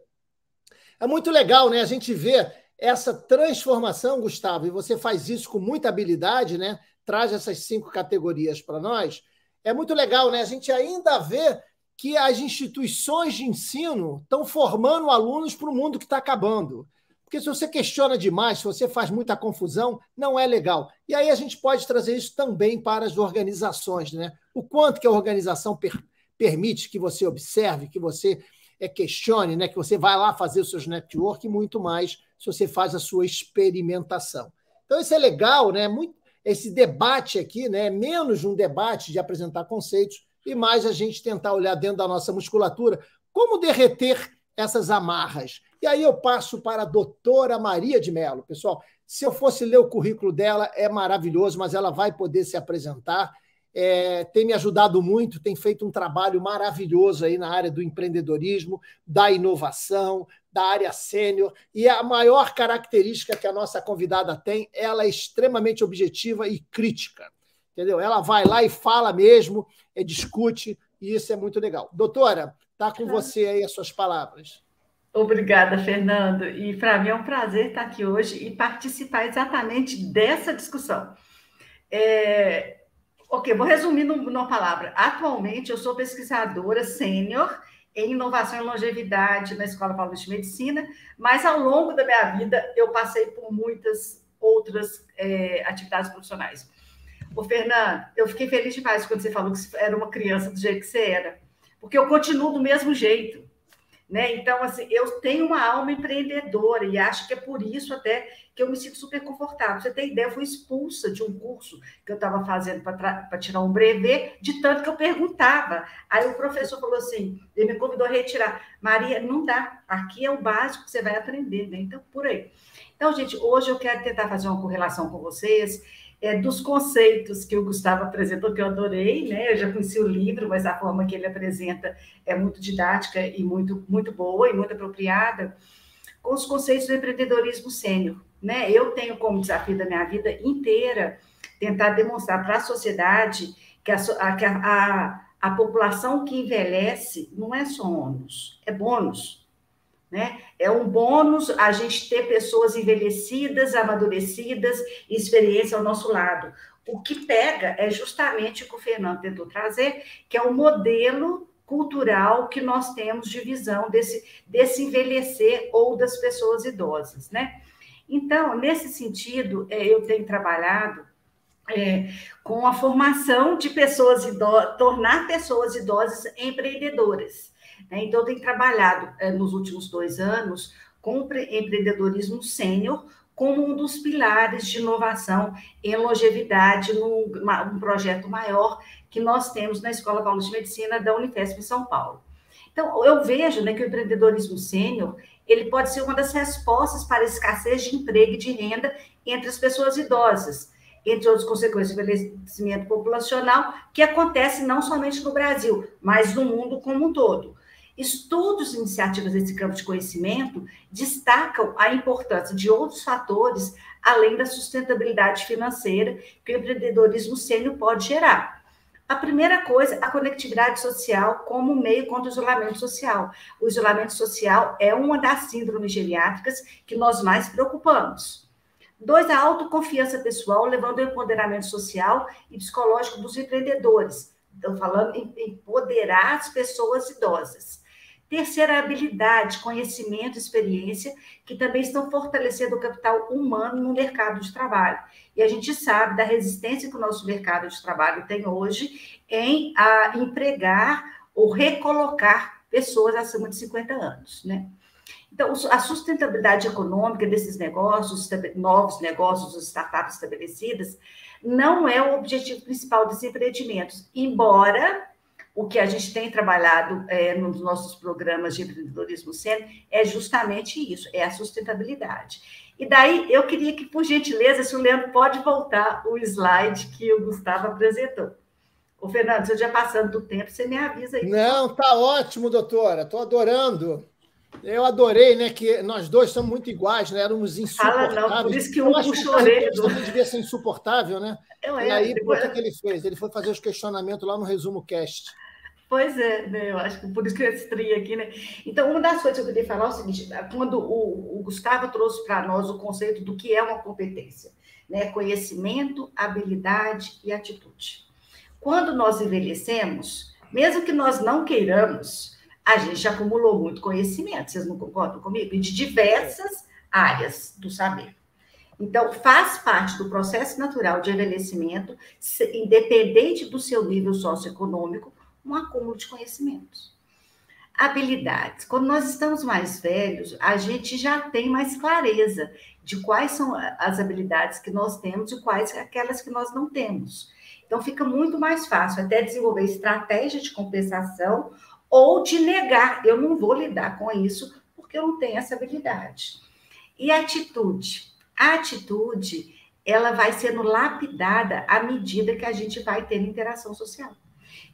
é muito legal, né? A gente vê essa transformação, Gustavo, e você faz isso com muita habilidade, né? Traz essas cinco categorias para nós. É muito legal, né? A gente ainda vê que as instituições de ensino estão formando alunos para o mundo que está acabando. Porque se você questiona demais, se você faz muita confusão, não é legal. E aí a gente pode trazer isso também para as organizações, né? O quanto que a organização per permite que você observe, que você é, questione, né? que você vai lá fazer os seus network e muito mais se você faz a sua experimentação. Então, isso é legal, né? Muito, esse debate aqui, né? É menos um debate de apresentar conceitos e mais a gente tentar olhar dentro da nossa musculatura como derreter essas amarras. E aí eu passo para a doutora Maria de Mello. Pessoal, se eu fosse ler o currículo dela, é maravilhoso, mas ela vai poder se apresentar é, tem me ajudado muito, tem feito um trabalho maravilhoso aí na área do empreendedorismo, da inovação, da área sênior. E a maior característica que a nossa convidada tem, ela é extremamente objetiva e crítica. Entendeu? Ela vai lá e fala mesmo, e é, discute, e isso é muito legal. Doutora, está com você aí as suas palavras. Obrigada, Fernando. E para mim é um prazer estar aqui hoje e participar exatamente dessa discussão. É, Ok, vou resumir numa palavra. Atualmente, eu sou pesquisadora sênior em inovação e longevidade na Escola Paulista de Medicina, mas ao longo da minha vida eu passei por muitas outras é, atividades profissionais. O Fernando, eu fiquei feliz demais quando você falou que você era uma criança do jeito que você era, porque eu continuo do mesmo jeito. Né? Então, assim, eu tenho uma alma empreendedora e acho que é por isso até que eu me sinto super confortável. Você tem ideia, eu fui expulsa de um curso que eu estava fazendo para tirar um brevet, de tanto que eu perguntava. Aí o professor falou assim, ele me convidou a retirar. Maria, não dá, aqui é o básico que você vai aprender, né? Então, por aí. Então, gente, hoje eu quero tentar fazer uma correlação com vocês é, dos conceitos que o Gustavo apresentou, que eu adorei, né? Eu já conheci o livro, mas a forma que ele apresenta é muito didática e muito, muito boa e muito apropriada, com os conceitos do empreendedorismo sênior. Né? Eu tenho como desafio da minha vida inteira tentar demonstrar para a sociedade que a, a, a, a população que envelhece não é só ônus, é bônus né? É um bônus a gente ter pessoas envelhecidas, amadurecidas, experiência ao nosso lado. O que pega é justamente o que o Fernando tentou trazer, que é o modelo cultural que nós temos de visão desse, desse envelhecer ou das pessoas idosas, né? Então, nesse sentido, é, eu tenho trabalhado é, com a formação de pessoas idosas, tornar pessoas idosas empreendedoras. Né? Então, eu tenho trabalhado eh, nos últimos dois anos com empreendedorismo sênior como um dos pilares de inovação em longevidade num um projeto maior que nós temos na Escola Paulo de Medicina da Unifesp em São Paulo. Então, eu vejo né, que o empreendedorismo sênior ele pode ser uma das respostas para a escassez de emprego e de renda entre as pessoas idosas, entre outras consequências do envelhecimento populacional, que acontece não somente no Brasil, mas no mundo como um todo. Estudos e iniciativas nesse campo de conhecimento destacam a importância de outros fatores além da sustentabilidade financeira que o empreendedorismo sênior pode gerar. A primeira coisa, a conectividade social como meio contra o isolamento social. O isolamento social é uma das síndromes geriátricas que nós mais preocupamos. Dois, a autoconfiança pessoal, levando ao empoderamento social e psicológico dos empreendedores. Então, falando em empoderar as pessoas idosas. Terceira, habilidade, conhecimento, experiência, que também estão fortalecendo o capital humano no mercado de trabalho. E a gente sabe da resistência que o nosso mercado de trabalho tem hoje em a, empregar ou recolocar pessoas acima de 50 anos, né? Então, a sustentabilidade econômica desses negócios, novos negócios, startups estabelecidas, não é o objetivo principal dos empreendimentos, embora o que a gente tem trabalhado é, nos nossos programas de empreendedorismo sério é justamente isso, é a sustentabilidade. E daí eu queria que, por gentileza, se o Leandro pode voltar o slide que o Gustavo apresentou. Ô, Fernando, eu já passando do tempo, você me avisa aí. Não, tá ótimo, doutora. Estou adorando. Eu adorei, né? Que nós dois somos muito iguais, né? Éramos insuportáveis. Fala não, por isso que um puxou o orelha. devia ser insuportável, né? Eu e aí, o que, que ele fez? Ele foi fazer os questionamentos lá no Resumo Cast. Pois é, né? eu acho que por isso que eu estreiei aqui, né? Então, uma das coisas que eu queria falar é o seguinte: é, quando o, o Gustavo trouxe para nós o conceito do que é uma competência, né? Conhecimento, habilidade e atitude. Quando nós envelhecemos, mesmo que nós não queiramos, a gente acumulou muito conhecimento, vocês não concordam comigo? de diversas áreas do saber. Então, faz parte do processo natural de envelhecimento, independente do seu nível socioeconômico, um acúmulo de conhecimentos. Habilidades. Quando nós estamos mais velhos, a gente já tem mais clareza de quais são as habilidades que nós temos e quais aquelas que nós não temos. Então, fica muito mais fácil até desenvolver estratégia de compensação ou de negar. Eu não vou lidar com isso porque eu não tenho essa habilidade. E atitude. A atitude, ela vai sendo lapidada à medida que a gente vai tendo interação social.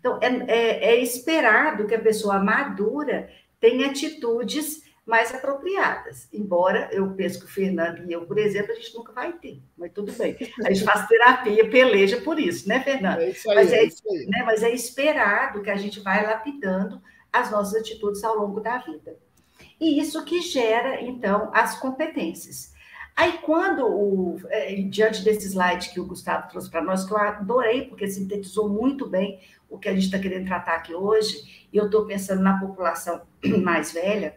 Então, é, é, é esperado que a pessoa madura tenha atitudes mais apropriadas. Embora eu penso que o Fernando e eu, por exemplo, a gente nunca vai ter, mas tudo bem. A gente faz terapia, peleja por isso, né, Fernando? É isso aí, mas, é, é isso aí. Né, mas é esperado que a gente vai lapidando as nossas atitudes ao longo da vida. E isso que gera, então, as competências. Aí, quando, o, é, diante desse slide que o Gustavo trouxe para nós, que eu adorei, porque sintetizou muito bem o que a gente está querendo tratar aqui hoje, e eu estou pensando na população (clears throat) mais velha,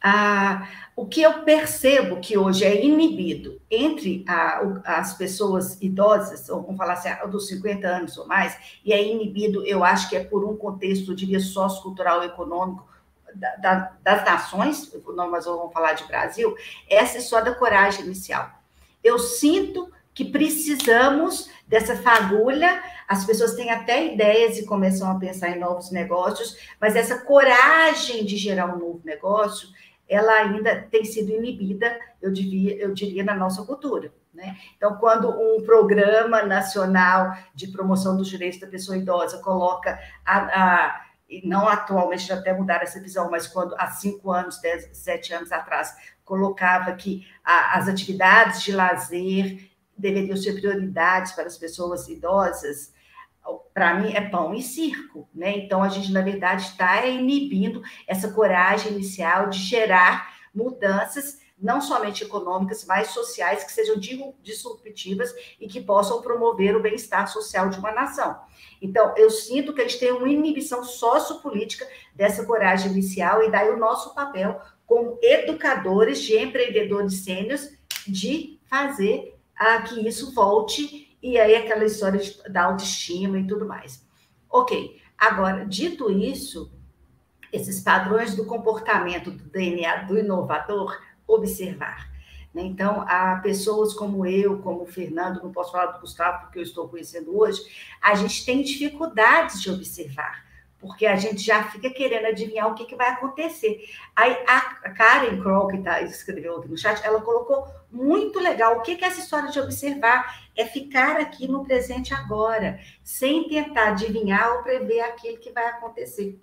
ah, o que eu percebo que hoje é inibido entre a, as pessoas idosas, ou vamos falar assim, dos 50 anos ou mais, e é inibido, eu acho que é por um contexto, eu diria, sociocultural, econômico, da, das nações, não, mas vamos falar de Brasil, essa é só da coragem inicial. Eu sinto que precisamos dessa fagulha, as pessoas têm até ideias e começam a pensar em novos negócios, mas essa coragem de gerar um novo negócio, ela ainda tem sido inibida, eu, eu diria, na nossa cultura. Né? Então, quando um programa nacional de promoção dos direitos da pessoa idosa coloca a, a e não atualmente já até mudaram essa visão, mas quando há cinco anos, dez, sete anos atrás, colocava que a, as atividades de lazer deveriam ser prioridades para as pessoas idosas, para mim é pão e circo, né? Então a gente na verdade está inibindo essa coragem inicial de gerar mudanças não somente econômicas, mas sociais, que sejam disruptivas e que possam promover o bem-estar social de uma nação. Então, eu sinto que a gente tem uma inibição sociopolítica dessa coragem inicial, e daí o nosso papel como educadores de empreendedores sênios de fazer a que isso volte, e aí aquela história de, da autoestima e tudo mais. Ok, agora, dito isso, esses padrões do comportamento do DNA do inovador observar. Né? Então, há pessoas como eu, como o Fernando, não posso falar do Gustavo, porque eu estou conhecendo hoje, a gente tem dificuldades de observar porque a gente já fica querendo adivinhar o que, que vai acontecer. Aí a Karen Kroll, que tá, escreveu aqui no chat, ela colocou muito legal. O que, que é essa história de observar? É ficar aqui no presente agora, sem tentar adivinhar ou prever aquilo que vai acontecer.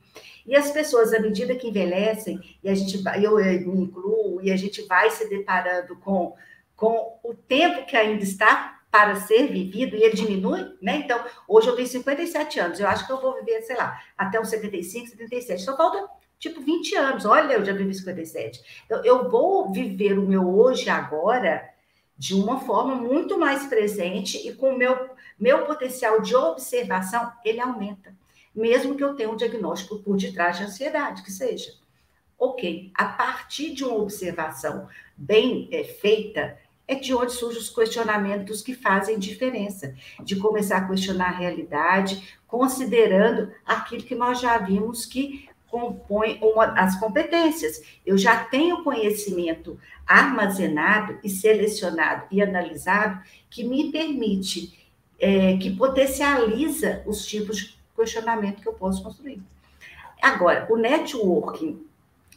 E as pessoas, à medida que envelhecem, e a gente vai, eu, eu me incluo, e a gente vai se deparando com, com o tempo que ainda está para ser vivido e ele diminui, né? Então, hoje eu tenho 57 anos, eu acho que eu vou viver, sei lá, até uns 75, 77. Só falta tipo 20 anos. Olha, eu já vivi 57. Então, eu vou viver o meu hoje agora de uma forma muito mais presente e com o meu, meu potencial de observação, ele aumenta. Mesmo que eu tenha um diagnóstico por detrás de ansiedade, que seja. Ok, a partir de uma observação bem é, feita, é de onde surgem os questionamentos que fazem diferença, de começar a questionar a realidade, considerando aquilo que nós já vimos que compõe uma, as competências. Eu já tenho conhecimento armazenado e selecionado e analisado que me permite, é, que potencializa os tipos de questionamento que eu posso construir. Agora, o networking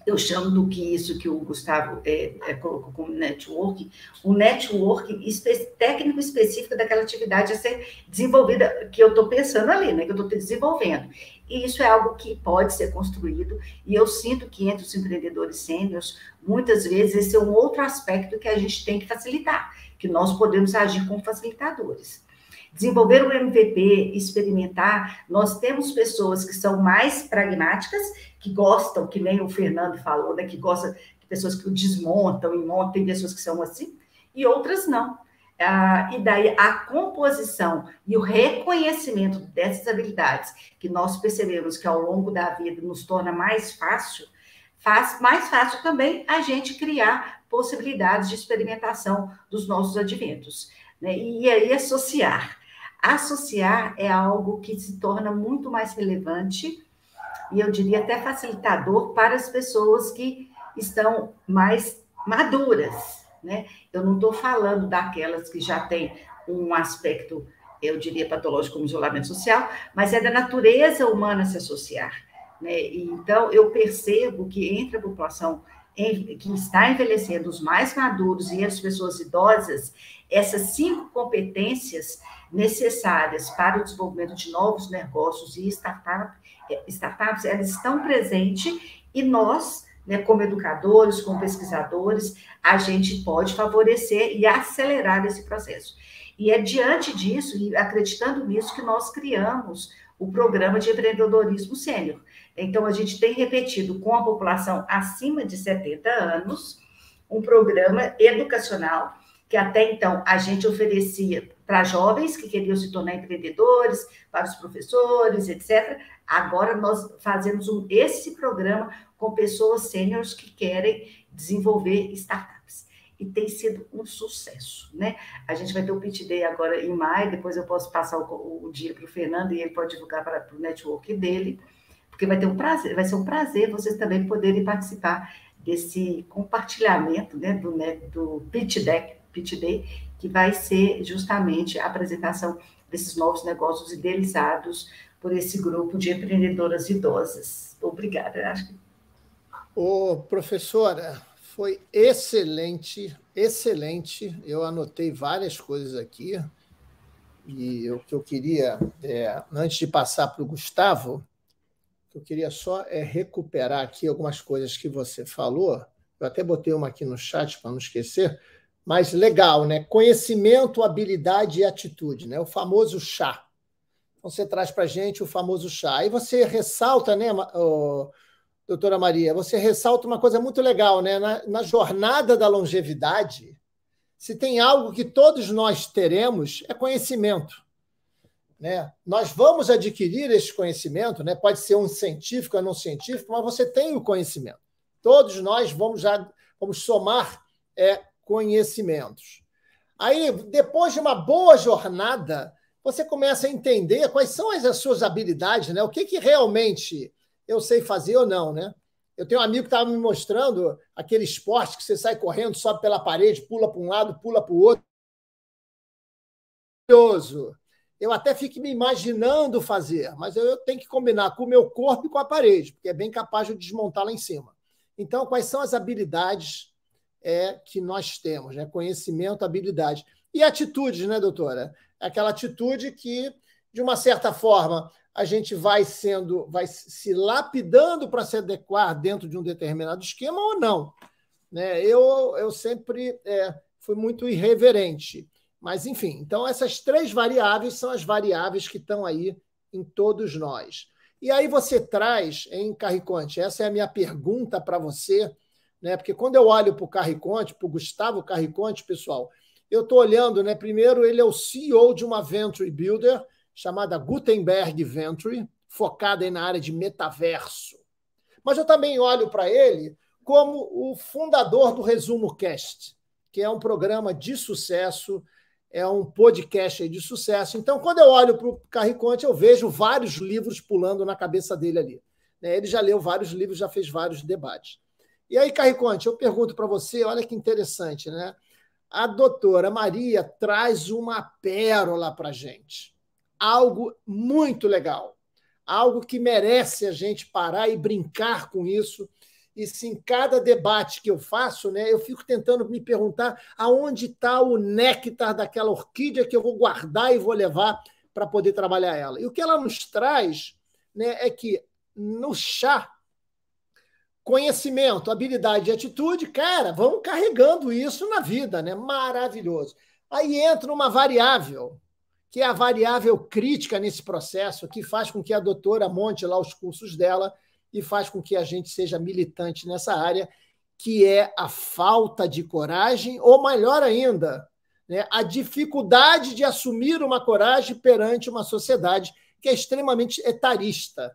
eu chamo do que isso que o Gustavo é, é, colocou como network, um network espe técnico específico daquela atividade a ser desenvolvida, que eu estou pensando ali, né, que eu estou desenvolvendo. E isso é algo que pode ser construído, e eu sinto que entre os empreendedores sênios, muitas vezes esse é um outro aspecto que a gente tem que facilitar, que nós podemos agir como facilitadores. Desenvolver o MVP, experimentar, nós temos pessoas que são mais pragmáticas, que gostam, que nem o Fernando falou, né, que gosta de pessoas que desmontam e montam, tem pessoas que são assim, e outras não. Ah, e daí a composição e o reconhecimento dessas habilidades que nós percebemos que ao longo da vida nos torna mais fácil, faz mais fácil também a gente criar possibilidades de experimentação dos nossos adventos. Né? E aí, associar. Associar é algo que se torna muito mais relevante e eu diria até facilitador para as pessoas que estão mais maduras. Né? Eu não estou falando daquelas que já têm um aspecto, eu diria, patológico como isolamento social, mas é da natureza humana se associar. Né? então, eu percebo que entre a população quem está envelhecendo, os mais maduros e as pessoas idosas, essas cinco competências necessárias para o desenvolvimento de novos negócios e startup, é, startups, elas estão presentes e nós, né, como educadores, como pesquisadores, a gente pode favorecer e acelerar esse processo. E é diante disso, e acreditando nisso, que nós criamos o programa de empreendedorismo sênior, então, a gente tem repetido com a população acima de 70 anos um programa educacional que até então a gente oferecia para jovens que queriam se tornar empreendedores, para os professores, etc. Agora nós fazemos um, esse programa com pessoas sêniores que querem desenvolver startups. E tem sido um sucesso, né? A gente vai ter o pitch day agora em maio, depois eu posso passar o, o dia para o Fernando e ele pode divulgar para o network dele porque vai ter um prazer, vai ser um prazer vocês também poderem participar desse compartilhamento né, do, né, do pitch deck, pitch day, que vai ser justamente a apresentação desses novos negócios idealizados por esse grupo de empreendedoras idosas. Obrigada, acho que... Ô, professora, foi excelente, excelente. Eu anotei várias coisas aqui. E o que eu queria, é, antes de passar para o Gustavo, eu queria só é, recuperar aqui algumas coisas que você falou. Eu até botei uma aqui no chat para não esquecer. Mas legal, né? Conhecimento, habilidade e atitude, né? O famoso chá. Então você traz para gente o famoso chá. E você ressalta, né, oh, doutora Maria, você ressalta uma coisa muito legal, né? Na, na, jornada da longevidade, se tem algo que todos nós teremos, é conhecimento. Né? Nós vamos adquirir esse conhecimento, né? pode ser um científico ou não científico, mas você tem o conhecimento. Todos nós vamos, já, vamos somar é, conhecimentos. Aí, depois de uma boa jornada, você começa a entender quais são as, as suas habilidades, né? o que, que realmente eu sei fazer ou não. Né? Eu tenho um amigo que estava me mostrando aquele esporte que você sai correndo, sobe pela parede, pula para um lado, pula para o outro. Maravilhoso eu até fico me imaginando fazer, mas eu tenho que combinar com o meu corpo e com a parede, porque é bem capaz de desmontar lá em cima. Então, quais são as habilidades é, que nós temos? Né? Conhecimento, habilidade. E atitudes, né, doutora? Aquela atitude que, de uma certa forma, a gente vai sendo, vai se lapidando para se adequar dentro de um determinado esquema ou não. Né? Eu, eu sempre é, fui muito irreverente. Mas, enfim, então essas três variáveis são as variáveis que estão aí em todos nós. E aí você traz, em Carriconte, essa é a minha pergunta para você, né? Porque quando eu olho para o Carriconte, para o Gustavo Carriconte, pessoal, eu estou olhando, né? Primeiro, ele é o CEO de uma Venture Builder chamada Gutenberg Venture, focada aí na área de metaverso. Mas eu também olho para ele como o fundador do Resumo Cast, que é um programa de sucesso é um podcast de sucesso. Então, quando eu olho para o Carriconte, eu vejo vários livros pulando na cabeça dele ali. Né? Ele já leu vários livros, já fez vários debates. E aí, Carriconte, eu pergunto para você, olha que interessante, né? A doutora Maria traz uma pérola para gente, algo muito legal, algo que merece a gente parar e brincar com isso e se em cada debate que eu faço, né, eu fico tentando me perguntar aonde está o néctar daquela orquídea que eu vou guardar e vou levar para poder trabalhar ela. E o que ela nos traz né, é que no chá, conhecimento, habilidade e atitude, cara, vamos carregando isso na vida, né? Maravilhoso. Aí entra uma variável, que é a variável crítica nesse processo, que faz com que a doutora monte lá os cursos dela e faz com que a gente seja militante nessa área, que é a falta de coragem, ou melhor ainda, né, a dificuldade de assumir uma coragem perante uma sociedade que é extremamente etarista.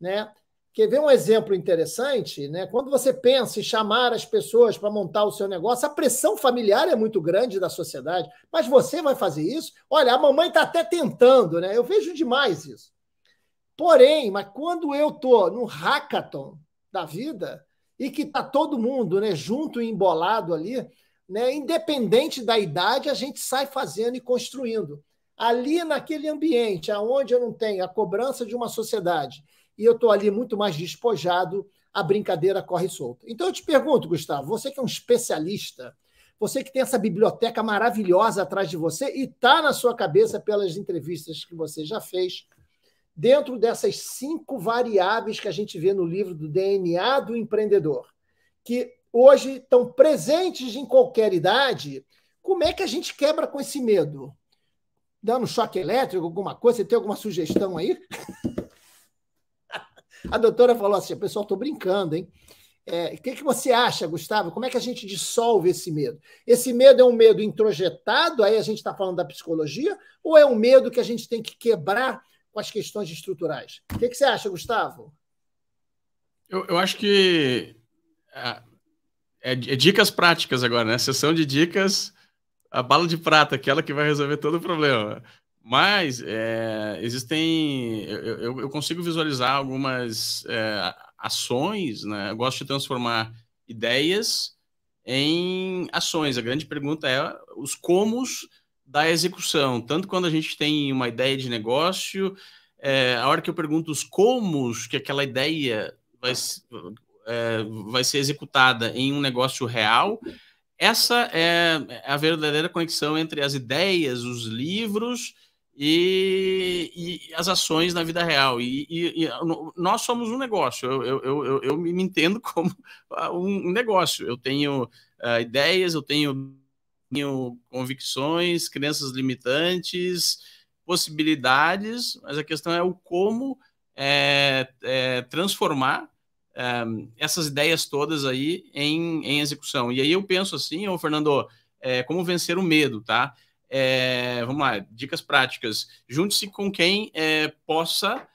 Né? Quer ver um exemplo interessante? Né? Quando você pensa em chamar as pessoas para montar o seu negócio, a pressão familiar é muito grande da sociedade. Mas você vai fazer isso? Olha, a mamãe está até tentando, né? Eu vejo demais isso. Porém, mas quando eu tô no hackathon da vida e que tá todo mundo, né, junto e embolado ali, né, independente da idade, a gente sai fazendo e construindo. Ali naquele ambiente, aonde eu não tenho a cobrança de uma sociedade e eu tô ali muito mais despojado, a brincadeira corre solta. Então eu te pergunto, Gustavo, você que é um especialista, você que tem essa biblioteca maravilhosa atrás de você e está na sua cabeça pelas entrevistas que você já fez, dentro dessas cinco variáveis que a gente vê no livro do DNA do empreendedor, que hoje estão presentes em qualquer idade, como é que a gente quebra com esse medo? Dando choque elétrico, alguma coisa? Você tem alguma sugestão aí? (laughs) A doutora falou assim: pessoal, estou brincando, hein? É, o é, que, que você acha, Gustavo? Como é que a gente dissolve esse medo? Esse medo é um medo introjetado, aí a gente está falando da psicologia, ou é um medo que a gente tem que quebrar com as questões estruturais. O que, que você acha, Gustavo? Eu, eu acho que é, é, é, dicas práticas agora, né? Sessão de dicas, a bala de prata, aquela que vai resolver todo o problema. Mas é, existem. Eu, eu, consigo visualizar algumas é, ações, né? Eu gosto de transformar ideias em ações. A grande pergunta é os comos da execução. Tanto quando a gente tem uma ideia de negócio, é, a hora que eu pergunto os comos que aquela ideia vai, é, vai ser executada em um negócio real, essa é a verdadeira conexão entre as ideias, os livros e, e as ações na vida real. E, e, e nós somos um negócio, eu, eu, eu, eu, me entendo como (laughs) um negócio. Eu tenho uh, ideias, eu tenho tinham convicções, crenças limitantes, possibilidades, mas a questão é o como é, é, transformar é, essas ideias todas aí em, em, execução. E aí eu penso assim, ô Fernando, é, como vencer o medo, tá? É, vamos lá, dicas práticas. Junte-se com quem é, possa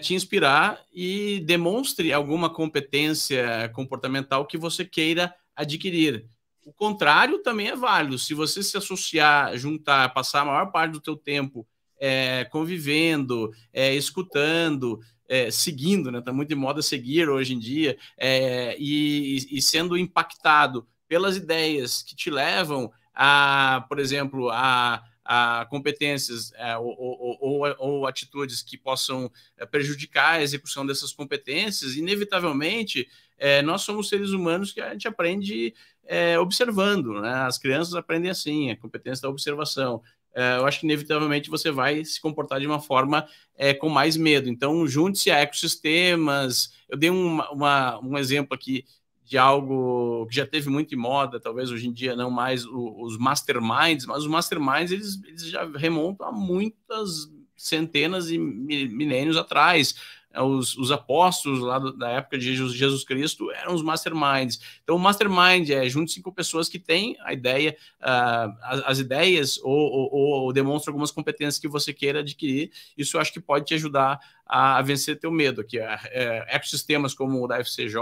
te inspirar e demonstre alguma competência comportamental que você queira adquirir. O contrário também é válido. Se você se associar, juntar, passar a maior parte do teu tempo é, convivendo, é, escutando, é, seguindo, né? Tá muito em moda seguir hoje em dia é, e, e sendo impactado pelas ideias que te levam a, por exemplo, a a competências é, ou, ou, ou, ou, atitudes que possam é, prejudicar a execução dessas competências, inevitavelmente é, nós somos seres humanos que a gente aprende é, observando, né? As crianças aprendem assim, a competência da observação. É, eu acho que inevitavelmente você vai se comportar de uma forma é, com mais medo. Então, junte-se a ecossistemas. Eu dei um, uma, um exemplo aqui de algo que já teve muito em moda, talvez hoje em dia não mais o, os masterminds, mas os masterminds eles, eles já remontam a muitas centenas e milênios atrás. É, os, os apóstolos lá do, da época de Jesus, Jesus, Cristo eram os masterminds. Então, o mastermind é junte-se com pessoas que têm a ideia, uh, as, as, ideias ou, ou, ou demonstra algumas competências que você queira adquirir. Isso acho que pode te ajudar a, a vencer teu medo aqui. É, é, ecossistemas como o da FCJ,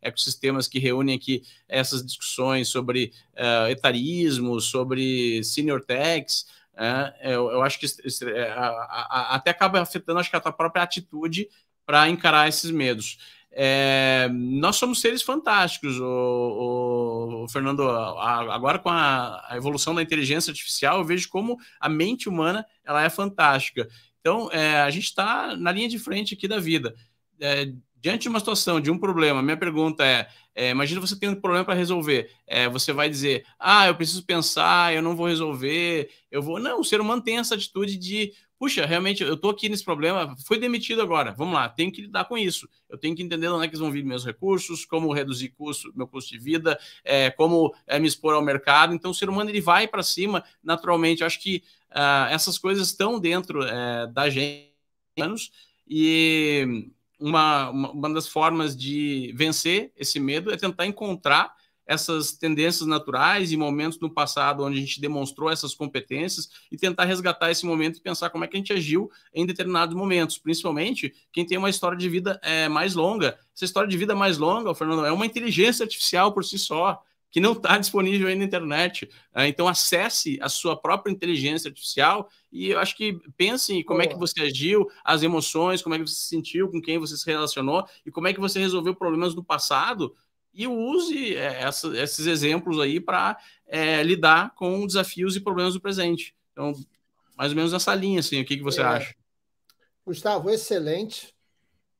ecossistemas que reúnem aqui essas discussões sobre uh, etarismo, sobre senior techs, é, é, eu, eu, acho que é, a, a, até acaba afetando acho que a tua própria atitude para encarar esses medos. É, nós somos seres fantásticos, o, o Fernando. A, agora com a, evolução da inteligência artificial, eu vejo como a mente humana ela é fantástica. Então, é, a gente está na linha de frente aqui da vida. É, Diante de uma situação, de um problema, minha pergunta é, é imagina você tem um problema para resolver. É, você vai dizer, ah, eu preciso pensar, eu não vou resolver, eu vou. Não, o ser humano tem essa atitude de, puxa, realmente, eu estou aqui nesse problema, fui demitido agora, vamos lá, tenho que lidar com isso. Eu tenho que entender onde é que vão vir meus recursos, como reduzir custo, meu custo de vida, é, como é, me expor ao mercado. Então, o ser humano ele vai para cima naturalmente. Eu acho que uh, essas coisas estão dentro é, da gente e uma, uma das formas de vencer esse medo é tentar encontrar essas tendências naturais e momentos no passado onde a gente demonstrou essas competências e tentar resgatar esse momento e pensar como é que a gente agiu em determinados momentos, principalmente quem tem uma história de vida é, mais longa. Essa história de vida mais longa, Fernando, é uma inteligência artificial por si só que não está disponível aí na internet. Ah, então, acesse a sua própria inteligência artificial e eu acho que pensem como Boa. é que você agiu, as emoções, como é que você se sentiu, com quem você se relacionou e como é que você resolveu problemas do passado e use é, essa, esses exemplos aí para é, lidar com desafios e problemas do presente. Então, mais ou menos nessa linha, assim, o que, que você é. acha? Gustavo, excelente.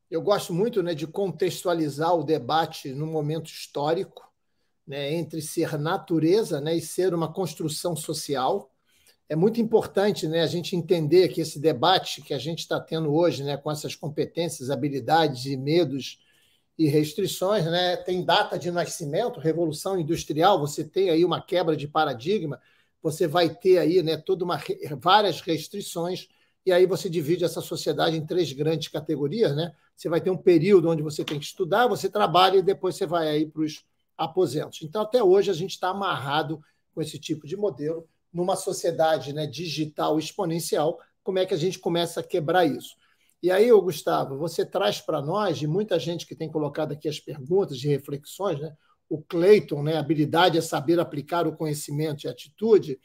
Eu gosto muito né, de contextualizar o debate no momento histórico né, entre ser natureza né, e ser uma construção social. É muito importante né, a gente entender que esse debate que a gente está tendo hoje, né, com essas competências, habilidades e medos e restrições, né, tem data de nascimento, revolução industrial, você tem aí uma quebra de paradigma, você vai ter aí né, toda uma, várias restrições, e aí você divide essa sociedade em três grandes categorias. Né? Você vai ter um período onde você tem que estudar, você trabalha e depois você vai aí para os aposentos. Então, até hoje, a gente está amarrado com esse tipo de modelo numa sociedade né, digital exponencial. Como é que a gente começa a quebrar isso? E aí, Gustavo, você traz para nós, de muita gente que tem colocado aqui as perguntas de reflexões, né? o Clayton, né? habilidade é saber aplicar o conhecimento e atitude,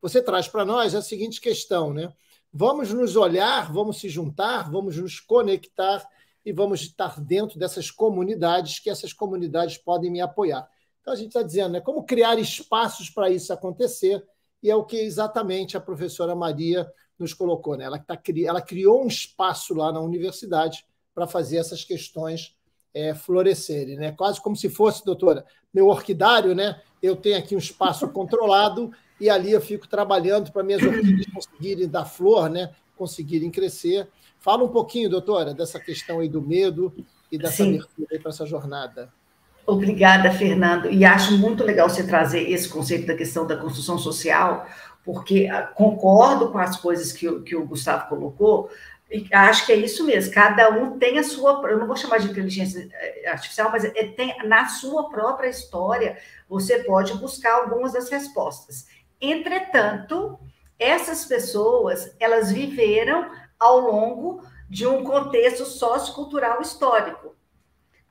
você traz para nós a seguinte questão, né? Vamos nos olhar, vamos se juntar, vamos nos conectar e vamos estar dentro dessas comunidades que essas comunidades podem me apoiar. Então a gente está dizendo, né, como criar espaços para isso acontecer, e é o que exatamente a professora Maria nos colocou. Né? Ela, tá, ela criou um espaço lá na universidade para fazer essas questões é, florescerem, né? Quase como se fosse, doutora, meu orquidário, né? Eu tenho aqui um espaço (laughs) controlado e ali eu fico trabalhando para minhas orquídeas conseguirem dar flor, né? Conseguirem crescer Fala um pouquinho, doutora, dessa questão aí do medo e dessa abertura para essa jornada. Obrigada, Fernando. E acho muito legal você trazer esse conceito da questão da construção social, porque ah, concordo com as coisas que, que o Gustavo colocou, e acho que é isso mesmo. Cada um tem a sua, eu não vou chamar de inteligência eh, artificial, mas é, tem, na sua própria história você pode buscar algumas das respostas. Entretanto, essas pessoas, elas viveram ao longo de um contexto sociocultural histórico,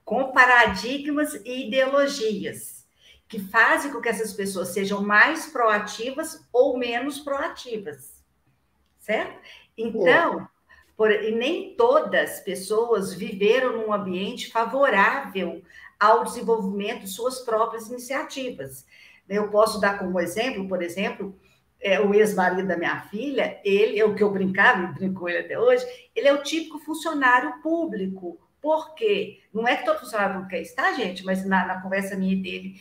com paradigmas e ideologias que fazem com que essas pessoas sejam mais proativas ou menos proativas, certo? Então, por, e nem todas as pessoas viveram num ambiente favorável ao desenvolvimento de suas próprias iniciativas. Eu posso dar como exemplo, por exemplo, é, o ex-marido da minha filha, ele, é o que eu brincava, e brinco com ele até hoje, ele é o típico funcionário público. Por quê? Não é que todo funcionário público quer isso, tá, gente? Mas na, na conversa minha e dele,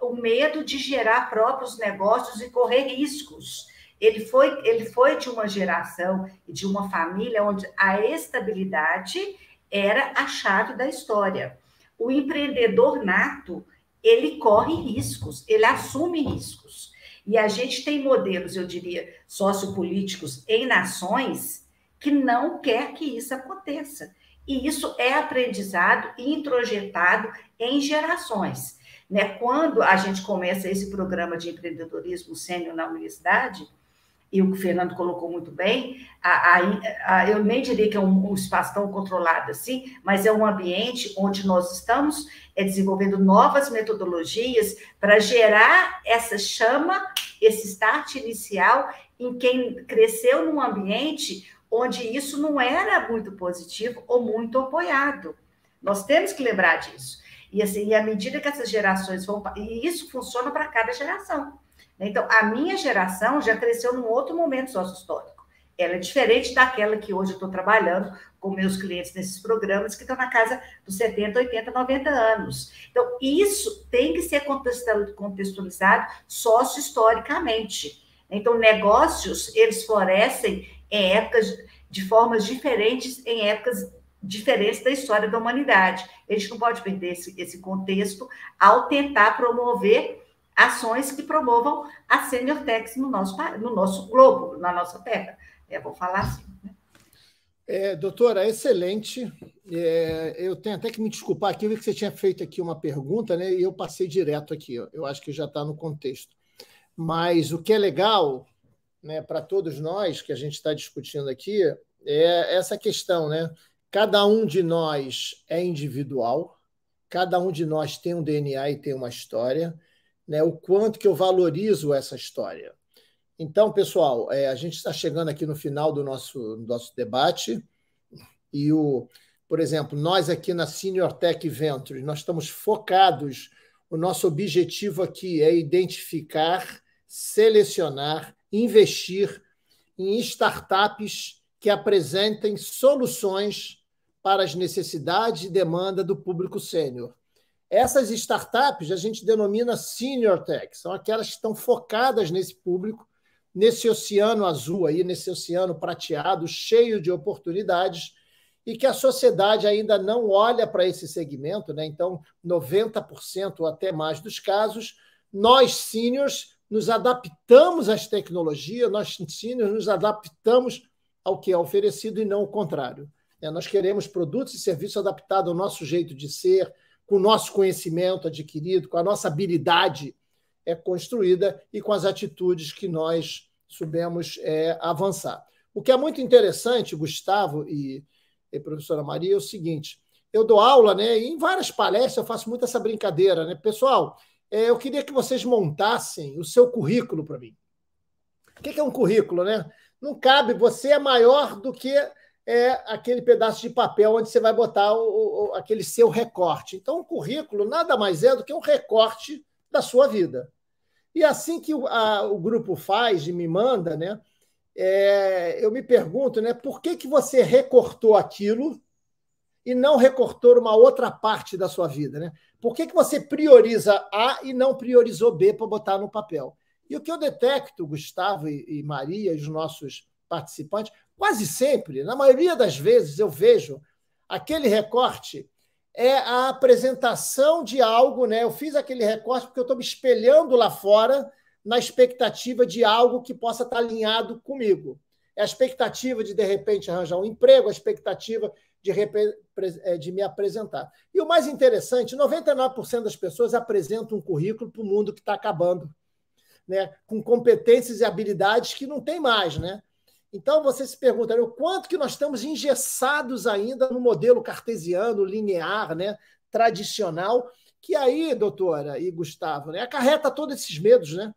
o medo de gerar próprios negócios e correr riscos. Ele foi, ele foi de uma geração e de uma família onde a estabilidade era a chave da história. O empreendedor nato, ele corre riscos, ele assume riscos. E a gente tem modelos, eu diria, sociopolíticos em nações que não quer que isso aconteça. E isso é aprendizado e introjetado em gerações. Né? Quando a gente começa esse programa de empreendedorismo sênior na universidade, e o que o Fernando colocou muito bem, a, a, a, eu nem diria que é um, um, espaço tão controlado assim, mas é um ambiente onde nós estamos é, desenvolvendo novas metodologias para gerar essa chama, esse start inicial em quem cresceu num ambiente onde isso não era muito positivo ou muito apoiado. Nós temos que lembrar disso. E assim, à medida que essas gerações vão. E isso funciona para cada geração. Então, a minha geração já cresceu num outro momento sócio-histórico. Ela é diferente daquela que hoje eu estou trabalhando com meus clientes nesses programas, que estão na casa dos 70, 80, 90 anos. Então, isso tem que ser contextualizado sócio-historicamente. Então, negócios, eles florescem em épocas, de formas diferentes, em épocas diferentes da história da humanidade. A gente não pode perder esse, esse contexto ao tentar promover ações que promovam a senior techs no nosso, no nosso globo, na nossa terra. É, vou falar assim. Né? É, doutora, excelente. É, eu tenho até que me desculpar aqui, eu vi que você tinha feito aqui uma pergunta, né? E eu passei direto aqui, ó. eu acho que já está no contexto. Mas o que é legal né, para todos nós que a gente está discutindo aqui é essa questão, né? Cada um de nós é individual, cada um de nós tem um DNA e tem uma história né, o quanto que eu valorizo essa história. Então, pessoal, é, a gente está chegando aqui no final do nosso, nosso debate e o, por exemplo, nós aqui na Senior Tech Ventures, nós estamos focados, o nosso objetivo aqui é identificar, selecionar, investir em startups que apresentem soluções para as necessidades e demanda do público sênior. Essas startups a gente denomina senior tech, são aquelas que estão focadas nesse público, nesse oceano azul aí, nesse oceano prateado, cheio de oportunidades e que a sociedade ainda não olha para esse segmento, né? Então, 90% ou até mais dos casos, nós seniors nos adaptamos às tecnologias, nós seniors nos adaptamos ao que é oferecido e não o contrário. É, nós queremos produtos e serviços adaptados ao nosso jeito de ser, com o nosso conhecimento adquirido, com a nossa habilidade é construída e com as atitudes que nós sabemos é, avançar. O que é muito interessante, Gustavo e, e professora Maria, é o seguinte: eu dou aula, né? E em várias palestras eu faço muito essa brincadeira, né? Pessoal, é, eu queria que vocês montassem o seu currículo para mim. O que é um currículo, né? Não cabe, você é maior do que é aquele pedaço de papel onde você vai botar o, o, aquele seu recorte. Então, o currículo nada mais é do que um recorte da sua vida. E assim que o, a, o grupo faz e me manda, né, é, eu me pergunto né, por que, que você recortou aquilo e não recortou uma outra parte da sua vida? Né? Por que, que você prioriza A e não priorizou B para botar no papel? E o que eu detecto, Gustavo e, e Maria, e os nossos participantes, quase sempre, na maioria das vezes eu vejo aquele recorte é a apresentação de algo, né? Eu fiz aquele recorte porque eu estou me espelhando lá fora na expectativa de algo que possa estar tá alinhado comigo. É a expectativa de, de repente, arranjar um emprego, a expectativa de, é, de me apresentar. E o mais interessante: 99% das pessoas apresentam um currículo para o mundo que está acabando, né? com competências e habilidades que não tem mais. Né? Então você se pergunta, né, o quanto que nós estamos engessados ainda no modelo cartesiano, linear, né, tradicional, que aí, doutora e Gustavo, né, acarreta todos esses medos, né?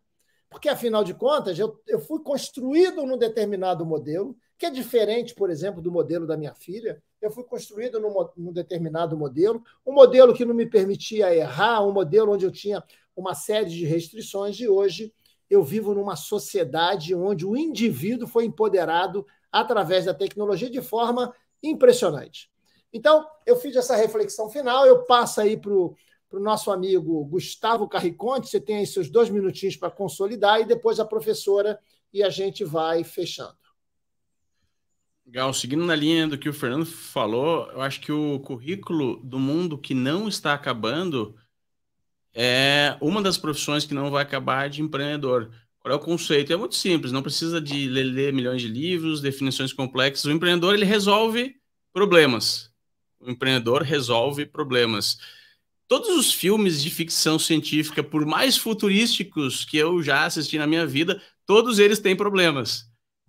Porque, afinal de contas, eu, eu fui construído num determinado modelo, que é diferente, por exemplo, do modelo da minha filha. Eu fui construído num, num determinado modelo, um modelo que não me permitia errar, um modelo onde eu tinha uma série de restrições, e hoje eu vivo numa sociedade onde o indivíduo foi empoderado através da tecnologia de forma impressionante. Então, eu fiz essa reflexão final, eu passo aí para o nosso amigo Gustavo Carriconte, você tem aí seus dois minutinhos para consolidar, e depois a professora, e a gente vai fechando. Legal, seguindo na linha do que o Fernando falou, eu acho que o currículo do mundo que não está acabando é uma das profissões que não vai acabar de empreendedor. Qual é o conceito? É muito simples, não precisa de ler milhões de livros, definições complexas. O empreendedor ele resolve problemas. O empreendedor resolve problemas. Todos os filmes de ficção científica, por mais futurísticos que eu já assisti na minha vida, todos eles têm problemas.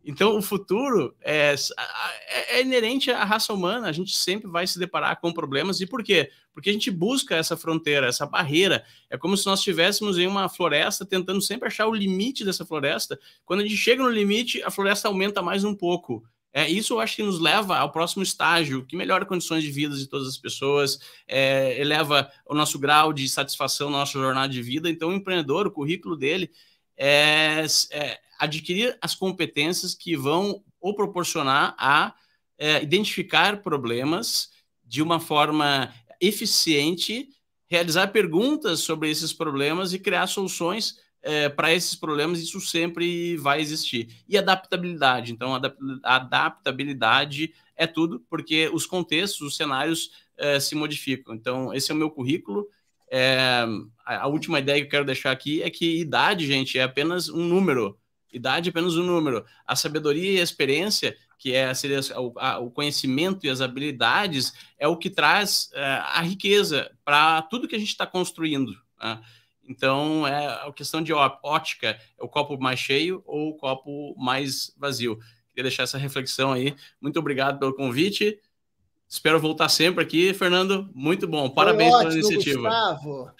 Então, o futuro é, é, é, inerente à raça humana, a gente sempre vai se deparar com problemas. E por quê? Porque a gente busca essa fronteira, essa barreira. É como se nós estivéssemos em uma floresta tentando sempre achar o limite dessa floresta. Quando a gente chega no limite, a floresta aumenta mais um pouco. É, isso eu acho que nos leva ao próximo estágio, que melhora condições de vida de todas as pessoas, é, eleva o nosso grau de satisfação na nossa jornada de vida. Então, o empreendedor, o currículo dele é, é, adquirir as competências que vão ou proporcionar a é, identificar problemas de uma forma eficiente, realizar perguntas sobre esses problemas e criar soluções é, para esses problemas, isso sempre vai existir. E adaptabilidade. Então, adaptabilidade é tudo, porque os contextos, os cenários é, se modificam. Então, esse é o meu currículo. É, a última ideia que eu quero deixar aqui é que idade, gente, é apenas um número. Idade é apenas um número. A sabedoria e a experiência, que é o, a, o conhecimento e as habilidades, é o que traz é, a riqueza para tudo que a gente está construindo. Né? Então, é a questão de ótica: é o copo mais cheio ou o copo mais vazio? Queria deixar essa reflexão aí. Muito obrigado pelo convite. Espero voltar sempre aqui, Fernando. Muito bom. Parabéns Foi ótimo, pela iniciativa. Gustavo.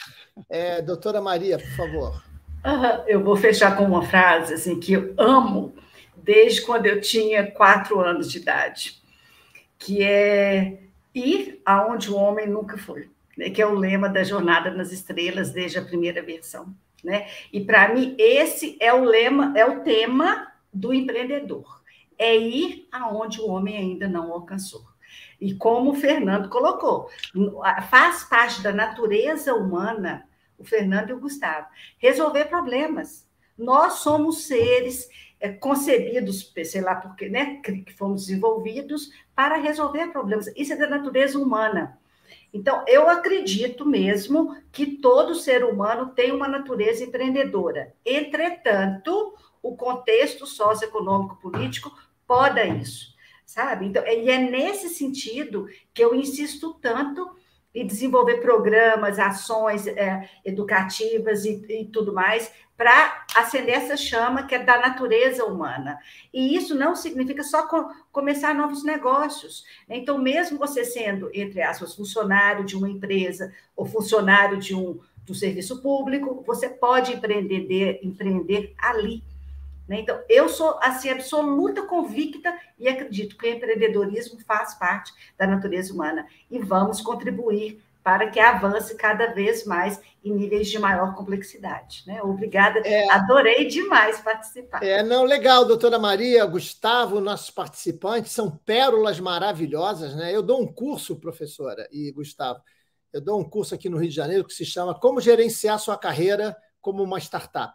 É, doutora Maria, por favor. Eu vou fechar com uma frase assim, que eu amo desde quando eu tinha quatro anos de idade, que é ir aonde o homem nunca foi, né? que é o lema da Jornada nas Estrelas desde a primeira versão. Né? E para mim, esse é o lema, é o tema do empreendedor. É ir aonde o homem ainda não alcançou. E como o Fernando colocou, faz parte da natureza humana o Fernando e o Gustavo. Resolver problemas. Nós somos seres é, concebidos, sei lá porque, né, que fomos desenvolvidos para resolver problemas. Isso é da natureza humana. Então, eu acredito mesmo que todo ser humano tem uma natureza empreendedora. Entretanto, o contexto socioeconômico político poda isso, sabe? Então, e é nesse sentido que eu insisto tanto e desenvolver programas, ações é, educativas e, e, tudo mais para acender essa chama que é da natureza humana. E isso não significa só começar novos negócios. Então, mesmo você sendo, entre aspas, funcionário de uma empresa ou funcionário de um do serviço público, você pode empreender, empreender ali né? Então, eu sou assim, absoluta convicta e acredito que o empreendedorismo faz parte da natureza humana e vamos contribuir para que avance cada vez mais em níveis de maior complexidade. Né? Obrigada, é, adorei demais participar. É, não, legal, doutora Maria, Gustavo, nossos participantes são pérolas maravilhosas, né? Eu dou um curso, professora e Gustavo, eu dou um curso aqui no Rio de Janeiro que se chama Como Gerenciar Sua Carreira como uma Startup.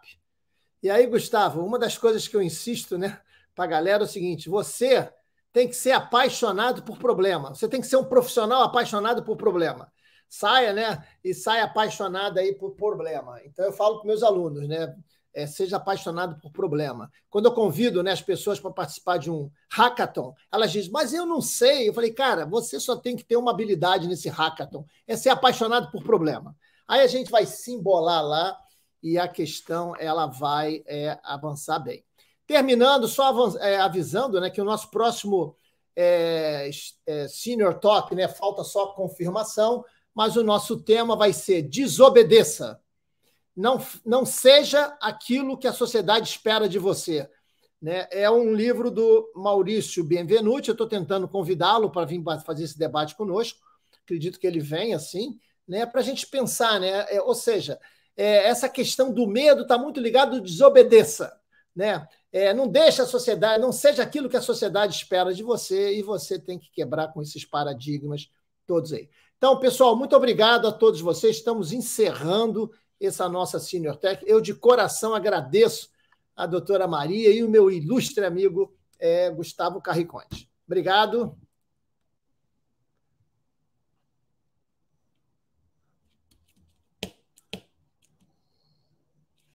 E aí, Gustavo, uma das coisas que eu insisto, né, para a galera é o seguinte: você tem que ser apaixonado por problema. Você tem que ser um profissional apaixonado por problema. Saia, né? E saia apaixonado aí por problema. Então eu falo para meus alunos, né? É, seja apaixonado por problema. Quando eu convido né, as pessoas para participar de um hackathon, elas dizem, mas eu não sei. Eu falei, cara, você só tem que ter uma habilidade nesse hackathon, é ser apaixonado por problema. Aí a gente vai se embolar lá e a questão ela vai é, avançar bem. Terminando, só é, avisando né, que o nosso próximo é, é, Senior Talk, né, falta só confirmação, mas o nosso tema vai ser desobedeça. Não, não seja aquilo que a sociedade espera de você. Né? É um livro do Maurício Benvenuti, eu estou tentando convidá-lo para vir fazer esse debate conosco, acredito que ele venha, assim, né? para a gente pensar, né? É, ou seja, é, essa questão do medo está muito ligada ao desobedeça, né? É, não deixe a sociedade, não seja aquilo que a sociedade espera de você e você tem que quebrar com esses paradigmas todos aí. Então, pessoal, muito obrigado a todos vocês. Estamos encerrando essa nossa Senior Tech. Eu de coração agradeço a doutora Maria e o meu ilustre amigo é, Gustavo Carriconte. Obrigado.